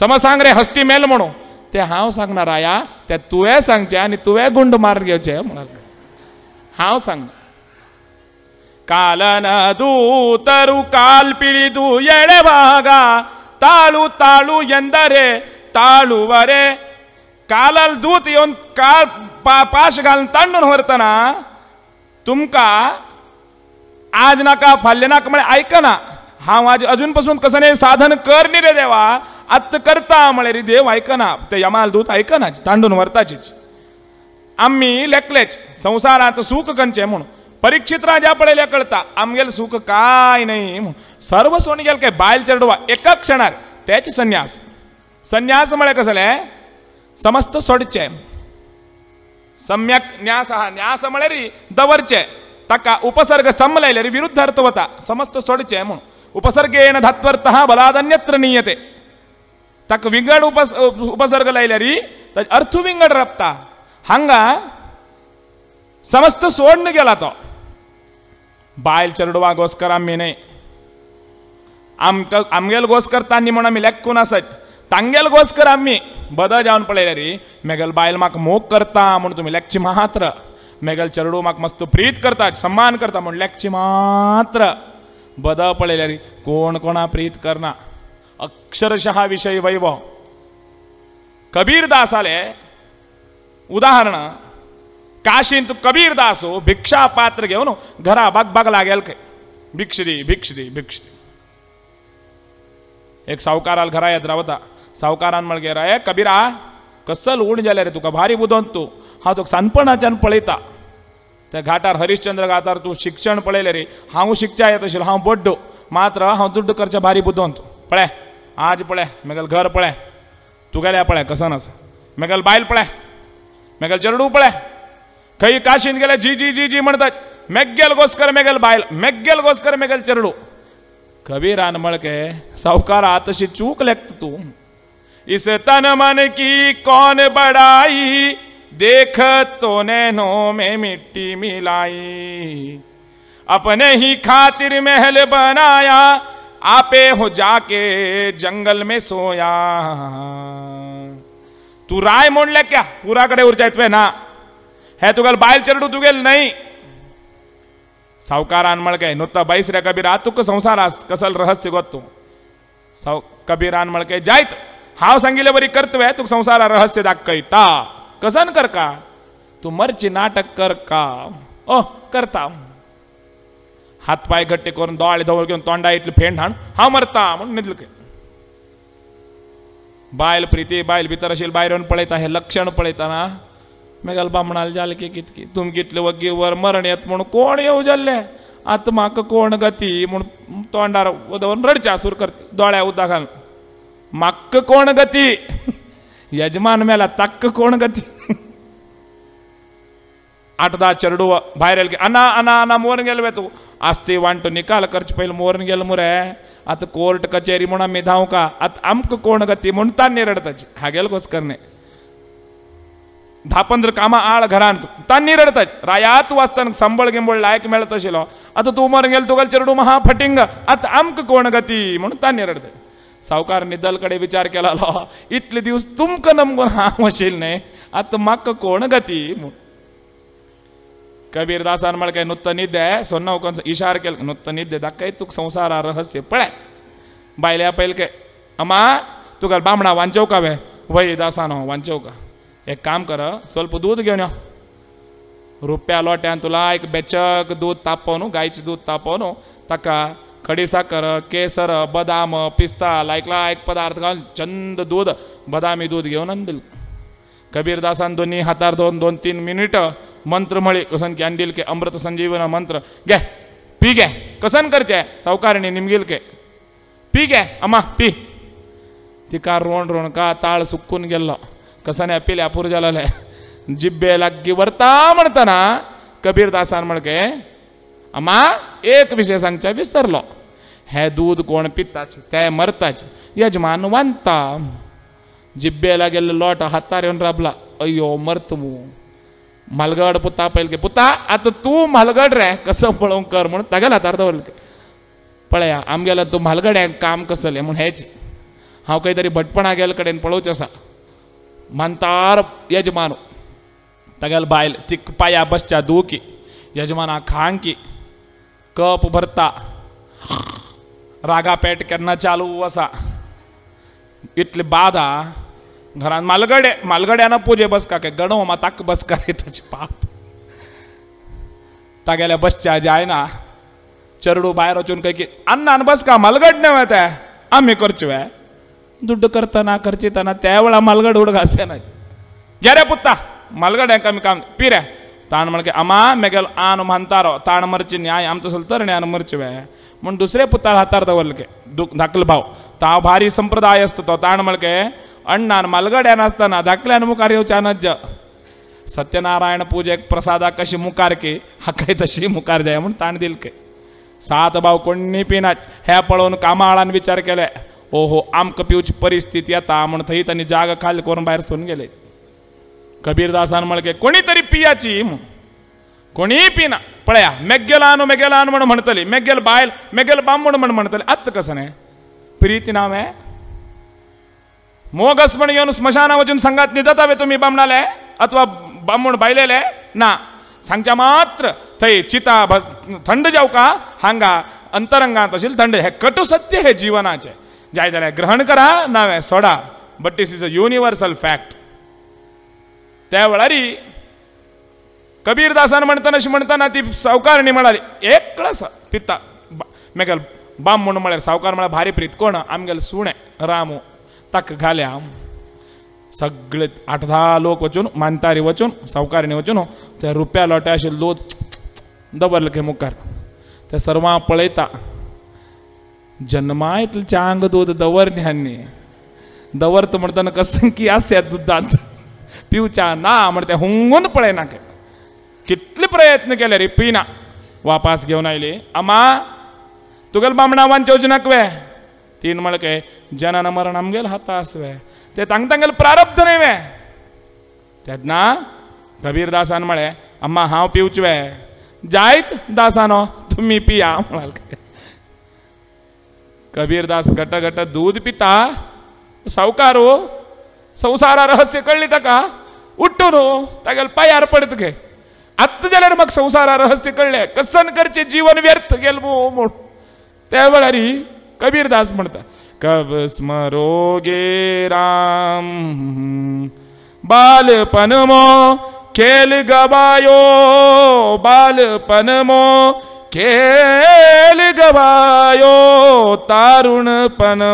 A: समज सांग रे हस्ती मेल म्हणू ते हांव सांगणार आया ते तुवें सांगचे आणि तुवें गुंड मार घेवचे म्हणाल हांव सांग कालन दूतरू काल पिळी दू येळे बागा ताळू ताळू यंदरे दूत दूत ದೂತ್ का पाश घालून तांडून ಹೊರತನ तुमका आज नाका फाल्ले नाका म्हणजे ऐकना हा आज अजून पासून कसं नाही साधन कर नी रे देवा आत्ता करता म्हळे रे देव ऐकना ते यमाल दूत ऐकना तांडून व्हरताचीच आम्ही लेकलेच संसाराचं सुख कंचे म्हणून परीक्षित राजा पळयले कळता आमगेले सुख काय नाही सर्व सोनी गेल काय बायल चढवा एका क्षणार त्याची संन्यास संन्यास कसं कसलें समस्त सोडचे सम्यक न्यास हा न्यास रे दवरचे ता उपसर्ग सम रे विरुद्ध अर्थ होता समस्त म्हणून उपसर्गेन उपसर्गेण हा बलादन्यत्र नियते तक विंगड उपस उपसर्ग रे तर अर्थ विंगड रपता हंगा समस्त सोडून गेला तो बायल चरडवा गोस्कर आम्ही नाही आमक आमगेल गोस्कर तांनी आमी लेखून आसत घोस्कर आम्ही बदल जावन रे मेगल बायल माक मोग करता म्हणून तुम्ही लेखची मात्र मेगल चरडू माक मस्त प्रीत करता सम्मान करता म्हणून लेखची मात्र बदल रे कोण कोणा प्रीत करना अक्षरशः विषय वैभव आले उदाहरण काशीन तू हो भिक्षा पात्र घेऊन घरा बाग लागेल काय भिक्ष दे भिक्ष दे भिक्ष दे एक सावकाराल घरा येत रावता सावकारान म्हळ्यार गेलो ए कबिरा कसल उण जालें रे तुका भारी बुदोन तू हाँ तुका सानपणाच्यान पळयतां त्या घाटार हरिश्चंद्र घाटार तू शिक्षण पड़े रे हाँ शिक्षा ये आशिल्लो हांव बड्डो मात्र हाँ दुड्ड कर भारी बुदोन तूं पळय आज पळय मेगेल घर पळय तुगेल्या पळय कसन आसा मेगेल बायल पळय मेगेल चेडू पळय खंय काशीन गेले जी जी जी जी म्हणटात मेग्गेल गोस्कर मेगेल घोस्कर मेग्गेल गोस्कर मेगेल चेडू कबीरान मळके सावकारा तशी चूक लेखता तूं इस तन मन की कौन बड़ाई देख तो नैनो में मिट्टी मिलाई अपने ही खातिर महल बनाया आपे हो जाके जंगल में सोया तू राय मोड़ ले क्या पूरा कड़े उड़ जाए ना है तुगल तो बायल चरडू तुगेल नहीं सावकार अनमळ काय नोता बाईस रे कबीर आतुक संसारास कसल रहस्य तू साव कबीर अनमळ काय जायत तो। हा सांगितलं बरी कर्तव्य तू संसार रहस्य दाखयता कसन करका तू मरची नाटक कर का ओ करता हात पाय घट्टे करून दोळे धवळ घेऊन तोंडा इथले फेंड हाण हा मरता म्हणून निदल बायल प्रीती बायल भितर असेल बाहेर येऊन पळयता हे लक्षण पळयताना मेगाल बामणाल जाल की कितकी तुम कितले वगीर वर मरण येत म्हणून कोण येऊ जाल्ले आता म्हाका कोण गती म्हणून तोंडार उदवून रडच्या सुर करते दोळ्या उदक घालून मक्क कोण गती यजमान मेला तक्क कोण गती आठदा चरडू भायर गेले अना अना अना मोरन गेलो बे तू आस्ती वांटो निकाल करचे पहिले मोरन गेलो मुरे आता कोर्ट कचेरी म्हणा मी धाव का आता आमक कोण गती म्हणून तान्नी रडताची हागेल कोस करणे धा पंधरा कामां आळ घरान तान्नी रडतात रायात वाचताना संबळ गिंबळ लायक मेळत आशिल्लो आता तू मर गेल तुगेल चेडू महा फटिंग आता आमक कोण गती म्हणून तान्नी रडतात सावकार निदलकडे विचार केला इतले दिवस तुमक नमगून मशील ने आता म्हाका कोण गती कबीरदासान काय नुत्त आहे सोन्नावकांचो इशार केल नुत्त निद्या दाखय तुका संसार रहस्य पळय बायल्या पयल काय अमा तुका बामणा वांचव का वे वय दासान वांचव का एक काम कर स्वल्प दूध घेऊन यो रुपया लोट्यान तुला एक बेचक दूध तापवनो गायचे दूध न्हू ताका खडीसाखर केसर बदाम पिस्ता लायकला एक पदार्थ घाल चंद दूध बदामी दूध घेऊन आण दिलं कबीरदासान दोन्ही हातार दोन दोन तीन मिनिट मंत्र म्हणे कसन की आणडील के अमृत संजीवन मंत्र घे पी घे कसन करचे सावकारिणी निमगेल के पी घे अमा पी ती का रोण रोण का ताळ सुकून गेल्लो या पिल्या पुर जिब्बे लागी वरता म्हणताना कबीरदासान म्हणके अम्मा एक विषय सांगचा विसरलो હે દૂધ કોણ मरता છે તે મરતા છે યજમાન વાંતા જીભે લાગેલો લોટ હાતારે રાબલા અયો મરતવું मालगड पुता पहिले पुता आता तो तू म्हालगड रे कस पळोवंक कर म्हणून तागेल हातार दवरले पळया आमगेलो तू म्हालगड्यांक काम कसले म्हूण हेच हांव खंय तरी भटपणागेल कडेन पळोवचें आसा मानतार यजमान तागेल बायल ती पाया बसच्या दुखी यजमाना की कप भरता रागा पेट केन्ना चालू वसा इतली बादा घरान मालगडे मालगड्यानं पुजे बसका काय गण माताक ताक बसका रे तुझे पाप तागेल्या बसच्या ना चरडू भायर वचून काय की बस का मालगड नव्हे त्या आम्ही आहे दुड्ड करताना करचिताना त्यावेळा मालगड उड घासे ना घे रे पुत्ता मालगड हे कमी काम पिऱ्या ताण म्हणके आमा मेगेलो आन म्हणतारो ताण मरची न्याय आमचं सल तर न्यान मरचे म्हण दुसरे पुतार हातार दवरलके धाकल भाव ता भारी संप्रदाय असतो तो ताण मळके अण्णान मालगड्यान असताना धाकल्यान मुखार येवच्या नज्ज सत्यनारायण पूजेक प्रसादा कशी मुखार के हाकाय तशी मुखार जाय म्हणून ताण दिलके सात भाव कोणी पिनाच हे पळवून कामाळान विचार केले ओहो आमक पिवची परिस्थिती येता म्हणून थंय तांणी जाग खाल करून बाहेर सरून गेले कबीरदासान मळके कोणी तरी पियाची ಕೊಣೀ मेगेलानो म्हणून म्हणतली मेग्गेल बायल मेगेल बाम म्हणून म्हणून म्हणतली ಮಣ್ಣು कसं नाही प्रीती नाव आहे मोगस म्हणून येऊन स्मशाना वचून सांगात हवे तुम्ही बामणाले अथवा बामण बायलेले ना सांगच्या मात्र थंय चिता भस थंड का हांगा अंतरंगात असेल थंड हे कटू सत्य हे जीवनाचे जाय जाल्यार ग्रहण करा नावे सोडा but this is a universal fact त्या वेळारी कबीरदासान म्हणताना म्हणताना ती सावकारणी म्हणाली एक पिता मे गेल बाम म्हणून म्हळ्यार सावकार म्हणा भारी प्रीत कोण आमगेल सुणे राम तक घाल्या सगळे आठ दहा लोक वचून मानतारी वचून सावकारिणी वचून त्या रुपया लोट्या असे लोद दबरले की मुखार ते सर्वां पळयता जन्मायतलेच्या चांग दूद दवर हांनी दवरता म्हणताना कसं की असे दुधात पिवच्या ना म्हण ते हुंगून पळयना काय कितले प्रयत्न केले रे पिना वापास घेऊन आयली आमा तुगेल बामणावांच्या योजनाकवे तीन मळके जनन मरण आमगेल हाता आसवे ते तांग तांगेल प्रारब्ध नेवे तेदना कबीरदासान म्हळे अम्मा हांव पिवचवे जायत दासानो तुम्ही पिया म्हणाल कबीरदास घट घट दूध पिता सावकारो संवसारा रहस्य कळ्ळी ताका उठून तागेल पायार पडत घे आत्ता जलेर मग संसार रहस्य कळले कसन जीवन व्यर्थ गेल मो त्या त्यावेळारी ही कबीरदास स्मरो गे राम। राम मो खेल गबायो बालपनमो खेल गवायो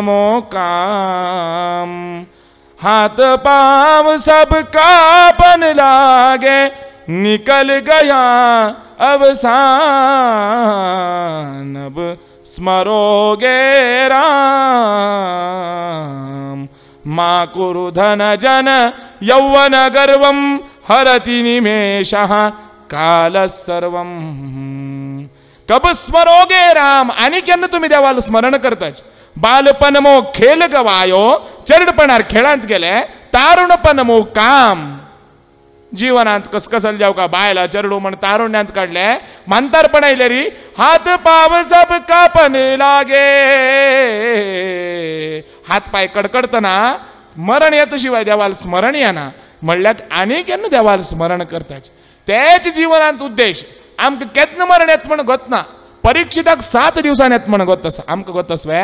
A: मो काम हात पाव सब कापन लागे निकल गया अवसान अब स्मरोगे राम मा कुरुधन जन यौवन गर्वम हरति निमेश काल सर्व कब स्मरोगे राम आणि केन तुम्ही देवाला स्मरण करताच बालपण मो खेल गवायो चरणपणार खेळांत गेले तारुणपण मो काम जीवनात ಕಸ್ಕಸಲ್ ಜಾವ್ಕ ಬಾಯಲ का ಮಣ ತಾರುಣ್ಯಾಂತ ಕಡ್ಲೆ ಮಂತಾರ್ आहे ಇಲ್ಲರಿ हात पाव सब कापन लागे हात पाय कडकडतना मरण येत शिवाय देवाला स्मरण येना म्हणल्यार आणि केन देवाला स्मरण करताच तेच जीवनात उद्देश आमक केन्ना मरण येत म्हण गोत ना परीक्षिताक सात दिवसांनी येत म्हण गोत आसा आमकां गोत वे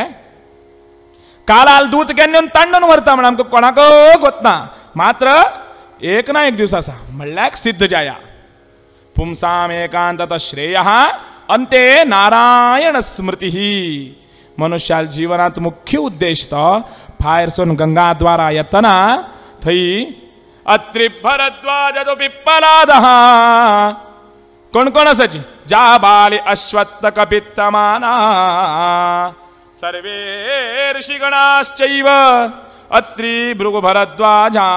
A: कालाल दूत केन्ना तांडून व्हरता म्हण आमकां कोणाक गोत ना मात्र एक ना एक दिवसाचा सिद्ध जाया पुंसाम एकांत श्रेय अंते नारायण स्मृती मनुष्य जीवनात मुख्य उद्देश गंगा द्वारा यतना थई अत्रि भरद्वाज तो पिप्पलाद कोण कोण असायची ज्या बाले अश्वत्थ कपित्तमाना सर्वे ऋषिगणाश्चैव अत्री भृगु भरद्वाजा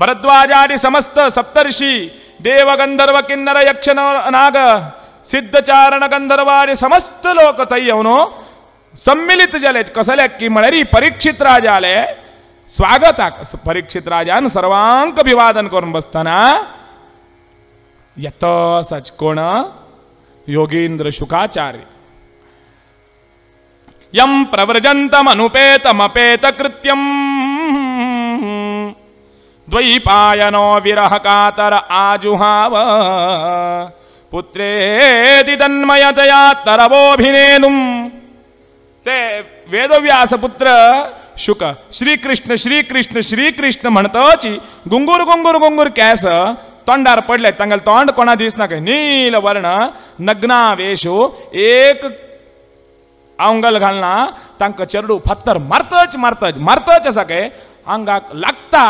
A: भरद्वाजादी समस्त सप्तर्षी देव गंधर्व किन्नर यक्ष नाग सिद्धचारण गंधर्वादी समस्त लोक तय्यवनो सम्मिलित जले कसले की म्हणरी परीक्षित राजाले स्वागता परीक्षित राजान सर्वांक अभिवादन करून बसताना येत सच कोण योगेंद्र शुकाचार्य यम प्रव्रजन्तमनुपेतमपेतकृत्यम् द्वैपायनो विरह कातर आजुहाव पुत्रेदिदन्मयतया तरवोऽभिनेनुम् ते वेदव्यासपुत्र शुक श्रीकृष्ण श्रीकृष्ण श्रीकृष्ण म्हणतची गुंगूर गुंगूर गुंगूर कॅस तोंडार पडले तंगल तोंड कोणा दिसना काय नील वर्ण एक घालना तांकां चेडू फत्तर मारतच मारतच मारतच आसा काय आंगाक लागता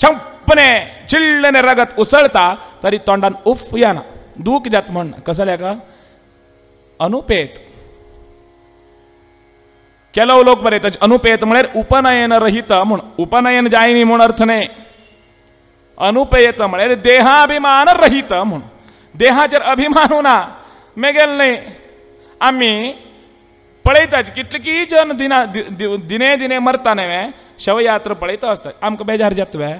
A: चंपने चिल्लने रगत उसळता तरी तोंडान उफ येना दूख जात म्हण का अनुपेत केलो लोक बरयतात अनुपेत म्हळ्यार उपनयन रहित म्हूण उपनयन जायनी म्हूण अर्थ न्हय अनुपेत म्हळ्यार देहाभिमान रहित म्हूण देहाचेर अभिमान उना मेगेल न्हय आमी पळयताच कितली जन दिना दिने दिने मरता नव्हे शवयात्रा पळयता आसता आमकां बेजार जाता वे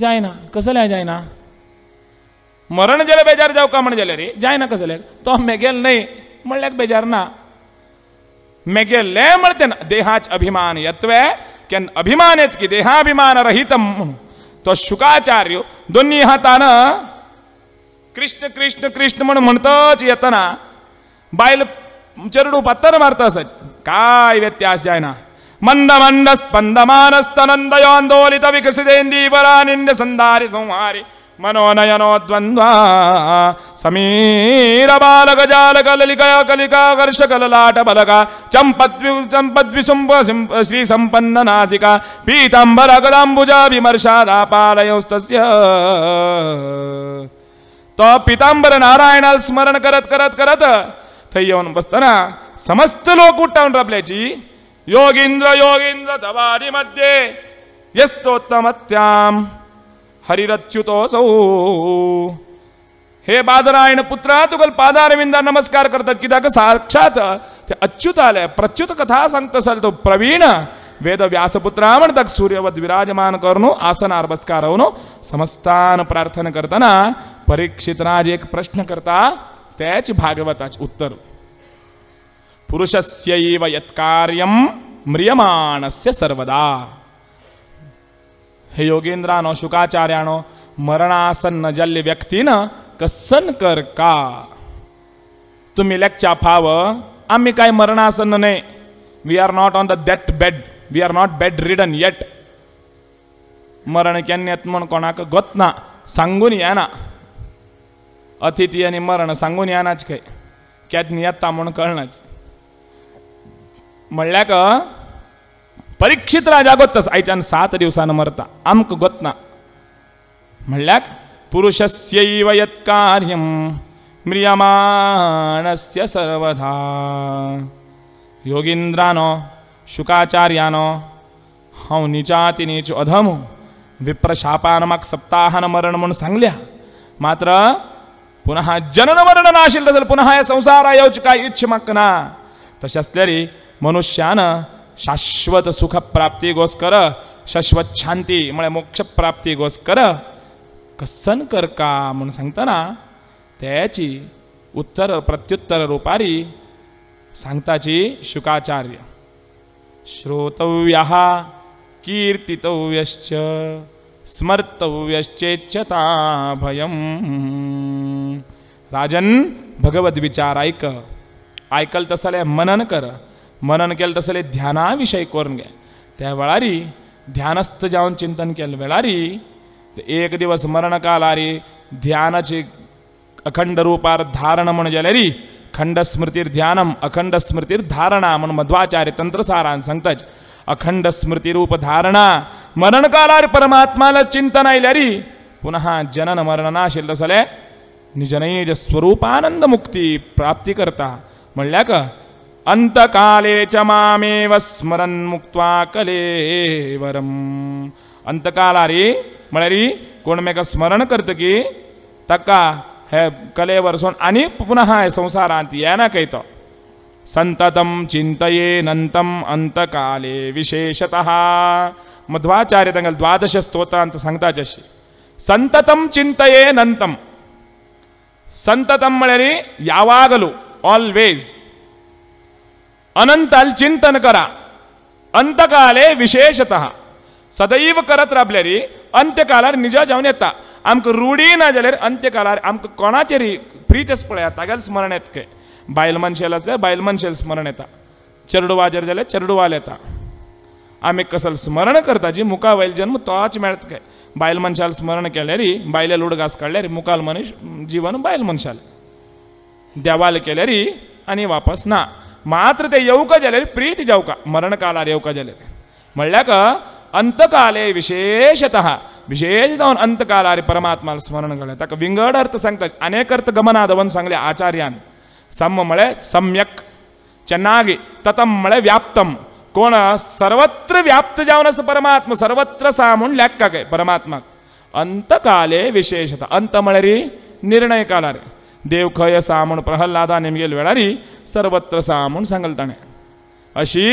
A: जायना कसले जायना मरण जेले बेजार जावका म्हण जाल्यार जायना कसल्याक तो मेगेल न्हय म्हणल्यार बेजार ना मेगेले म्हणते ना देहाच अभिमान यत्वे केन अभिमान येत की देहाभिमान रहितम तो शुकाचार्य दोन्ही हातानं कृष्ण कृष्ण कृष्ण म्हणून म्हणतच येतना बायल चरडू पत्तर मारतास काय व्यत्यास जाय ना मंद मंद स्पंद मानसोलित विकसित संधारी संहारी मनो नयनो द्वंद्वा समीर बालक जाल कलिका कलिका कर्ष कललाट बलका चंपद्वि चंपद्वि शुंभ श्री संपन्न नासिका पीतांबर कदांबुजा विमर्शा दापालयोस्त तो पीतांबर नारायणाला स्मरण करत करत करत थैयवन बसताना समस्त लोक उठ्ठावन योगींद्र योगींद्र तवारी मध्ये यस्तोत्तमत्याम हरिरच्युतो हे बादरायण पुत्रा तुगल पादारविंदा नमस्कार करतात कित्याक साक्षात ते अच्युत आले प्रच्युत कथा सांगत असेल तो प्रवीण वेद व्यासपुत्रा म्हणतात सूर्यवत विराजमान करणो आसनार बसकार समस्तान प्रार्थना करताना परीक्षित राज एक प्रश्न करता त्याच भागवताचे उत्तर पुरुषस्यैव यत्कार्यम म्रियमाणस्य सर्वदा हे योगेंद्रानो शुकाचार्यानो मरणासन जल्य व्यक्तीन कसन कर का तुम्ही लेक्चा फाव आम्ही काय मरणासन्न नाही we are not on the that bed we are not bedridden yet मरण केन्यात म्हणून कोणाक गोत ना सांगून येना अतिथी आणि मरण सांगून येनाच खंय केदना येता म्हूण कळनाच म्हणल्याक परीक्षित राजा गोत्तस आयच्यान सात दिवसान मरता आमकां गोतना म्हणल्याक पुरुषस्यैव यत् कार्यं म्रियमाणस्य सर्वधा योगिंद्रानो शुकाचार्यानो हांव निचाती नीच अधम विप्रशापान म्हाका सप्ताहान मरण म्हूण सांगल्या मात्र पुन्हा जनन नाशील तसेल पुन्हा या संसार योच काय इच्छ मकना तशाच तरी मनुष्यानं शाश्वत सुखप्राप्ती गोस कर शाश्वत शांती म्हणजे मोक्षप्राप्ती गोस कर कसन कर का म्हणून सांगताना त्याची उत्तर प्रत्युत्तर रूपारी सांगताची शुकाचार्य श्रोतव्य कीर्तितव्यश्च स्मर्तव्यश्चेच्छता भयम् राजन भगवत विचार ऐक ऐकल तसले मनन कर मनन केलं तसले ध्यानाविषयी करून घे त्या वेळारी ध्यानस्थ जाऊन चिंतन केलं वेळारी एक दिवस काल आरी ध्यानाची अखंड रूपार धारण म्हण जाल्यार री खंड स्मृतीर ध्यानम अखंड स्मृतीर धारणा म्हणून मध्वाचार्य तंत्रसारान सांगताच अखंड स्मृती रूप धारणा मरण कालार परमात्माला चिंतन आयल्या री पुन्हा जनन मरण नाशील तसले निजनैज स्वरूपानंद मुक्ति प्राप्ति करता म्हणल्याक अंतकाले च मामेव स्मरण मुक्त्वा कलेवरम अंतकाला रे म्हळ्यारी कोण मेका स्मरण करतकी ताका हे कलेवर सोन आनी पुनः हे संसारांत येना कयतो संततम चिंतये नंतम अंतकाले विशेषतः मध्वाचार्य तांकां द्वादश स्तोत्रांत सांगता जशी संततम चिंतये नंतम संत ತಮ್ಮಳರಿ यावागलो ऑलवेज अनंताल चिंतन करा अंतकाले विशेषतः सदैव करत राबल्यारी अंत्यकालार निजा जावन येता आमकां ना अंत्यकालार आमकां कोणाचेरी प्रीतस आस पळया तागेलें स्मरण येत काय बायल मनशेल बायल मनशेल स्मरण येता चेडू वाजेर जाल्यार येता आमी कसल स्मरण करता जी मुखा वयल जन्म तोच मेळत काय ಬಾಯಲ್ स्मरण केलेरी ಕೇಳ್ಯಾರಿ ಬಾಯ್ಲಲ್ಲಿ ಹುಡುಗಾಸ್ ಕಾಡ್ಯಾರಿ मुकाल मनीष जीवन बायल मनशाल देवाल केलेरी आणि वापस ना मात्र ते येवका जाल्यार प्रीत जावका मरण कालार येवका जाल्यार म्हणल्याक अंतकाले विशेषत विशेष जावन अंतकालार परमात्मा स्मरण केलें ताका विंगड अर्थ सांगता अनेक अर्थ गमना धवन सांगले आचार्यान सम म्हळे सम्यक चेन्नागी ततम म्हळे व्याप्तम कोण सर्वत्र व्याप्त जाऊन परमात्मा सर्वत्र सा म्हणून काय परमात्मा अंतकाले विशेषता अंत म्हणरी निर्णय काला रे देव खय सा म्हूण प्रहल्लादा नेमगेल वेळारी सर्वत्र सा सांगलताने सांगल अशी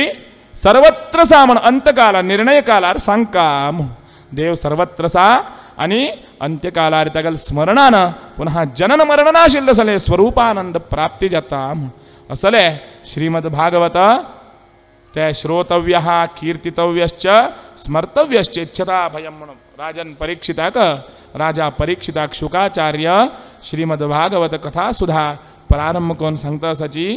A: सर्वत्र सा म्हण अंतकाला निर्णय कालार सांगका म्हण देव सर्वत्र सा आणि अंत्यकालार ताका स्मरणानं पुन्हा जनन मरण सले स्वरूपानंद प्राप्ती जाता म्हण असले श्रीमद भागवत त्या श्रोतव्य कीर्तितव्यश्च स्मर्तव्यश्च इच्छता भयम म्हणून राजन परीक्षिताक राजा परीक्षिताक शुकाचार्य श्रीमद्भागवत कथा सुधा प्रारंभ कोण सांगता सची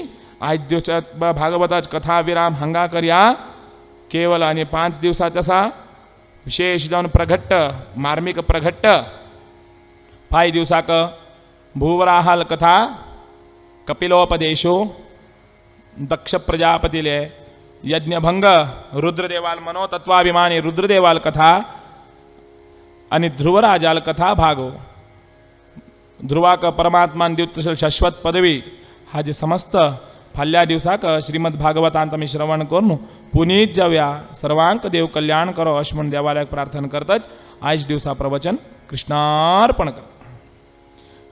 A: आद्योच्या भागवताच कथा विराम हंगा करया केवल आणि पाच दिवसाचा असा विशेष जाऊन प्रघट्ट मार्मिक प्रघट्ट पाय दिवसाक भूवराहाल कथा कपिलोपदेशो दक्ष प्रजापतीले यज्ञभंग रुद्रदेवाल मनोतत्वाभिमानी रुद्रदेवाल कथा आणि ध्रुवराजाल कथा भागो ध्रुवाक परमात्मान द्युतशील शश्वत पदवी हा जे समस्त फाल्या दिवसाक श्रीमद भागवतांत मी श्रवण करून पुनीत जाऊया सर्वांक देव कल्याण करो अश म्हणून प्रार्थना करतच आज दिवसा प्रवचन कृष्णार्पण कर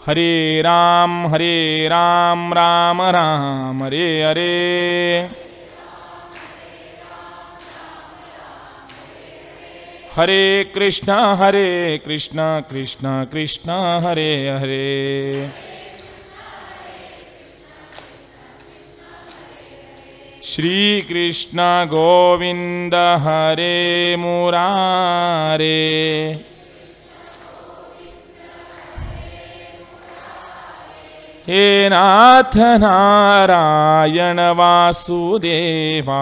A: हरे राम हरे राम राम राम हरे हरे हरे कृष्ण हरे कृष्ण कृष्ण कृष्ण हरे हरे श्रीकृष्ण गोविन्द हरे मुरारे हे नाथ नारायण वासुदेवा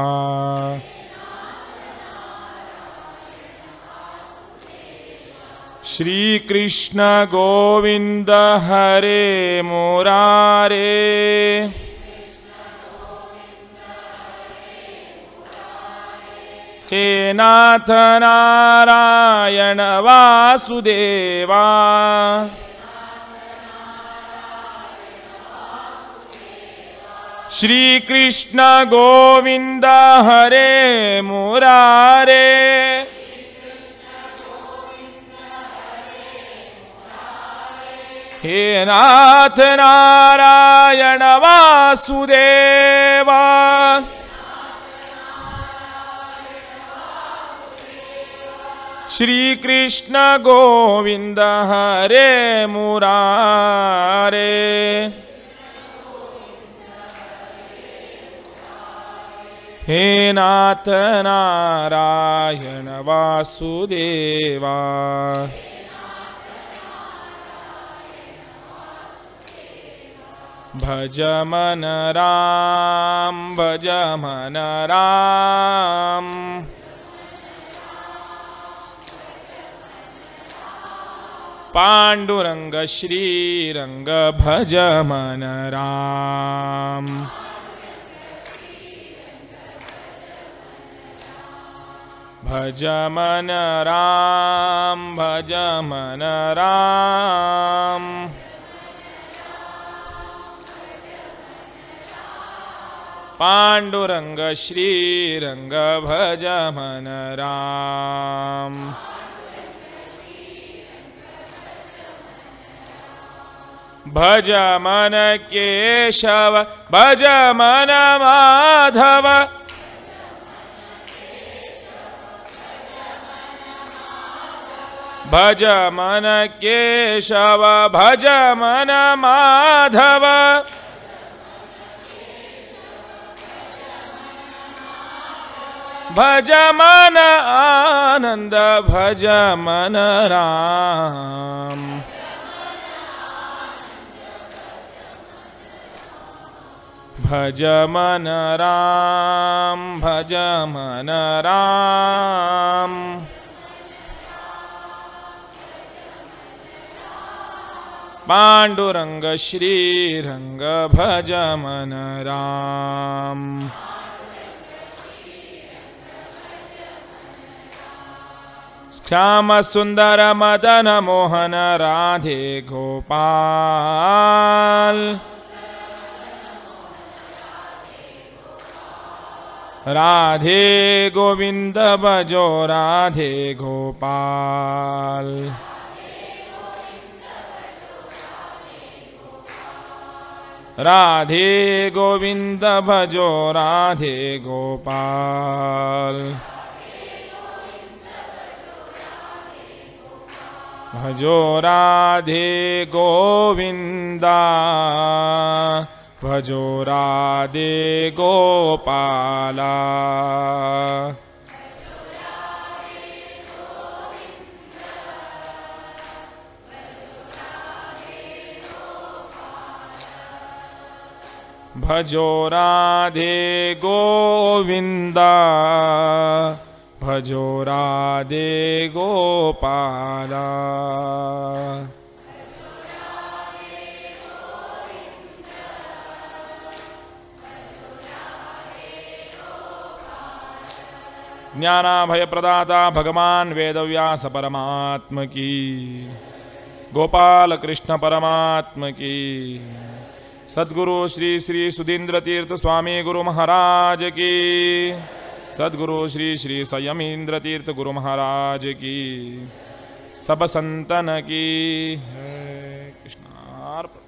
A: गोविंद हरे मुरारे हे नाथ नारायण वासुदेवा गोविंद हरे मुरारे हे नाथ नारायण वासुदेवा हरे मुरारे हे नाथ नारायण वासुदेवा भज मनराम भज पाण्डुरङ्ग पाण्डुरङ्गश्रीरङ्ग भज राम भज राम भज राम पांडुरंग श्रीरङ्ग भज मन राम भज मन केशव भज मन माधव भज मन केशव भज मन माधव भज मन आनंद भज मन राम भज मन राम भज मन राम पाण्डुरङ्ग श्रीरंग भज मन राम श्याम सुन्दर मदन मोहन राधे गोपाल राधे गोविन्द भजो राधे गोपाल राधे गोविन्द भजो राधे गोपाल भजो राधे गोविन्दा भजो राधे गोपाला भजो राधे गोविन्दा भजो राधे गोपाला ज्ञानाभय प्रदाता भगवान वेदव्यास परमात्म की गोपाल कृष्ण परमात्म की सद्गुरु श्री श्री सुधींद्र तीर्थ स्वामी गुरु महाराज की सद्गुरु श्री श्री संयमींद्र तीर्थ गुरु महाराज की सब संतन की कृष्णार्पण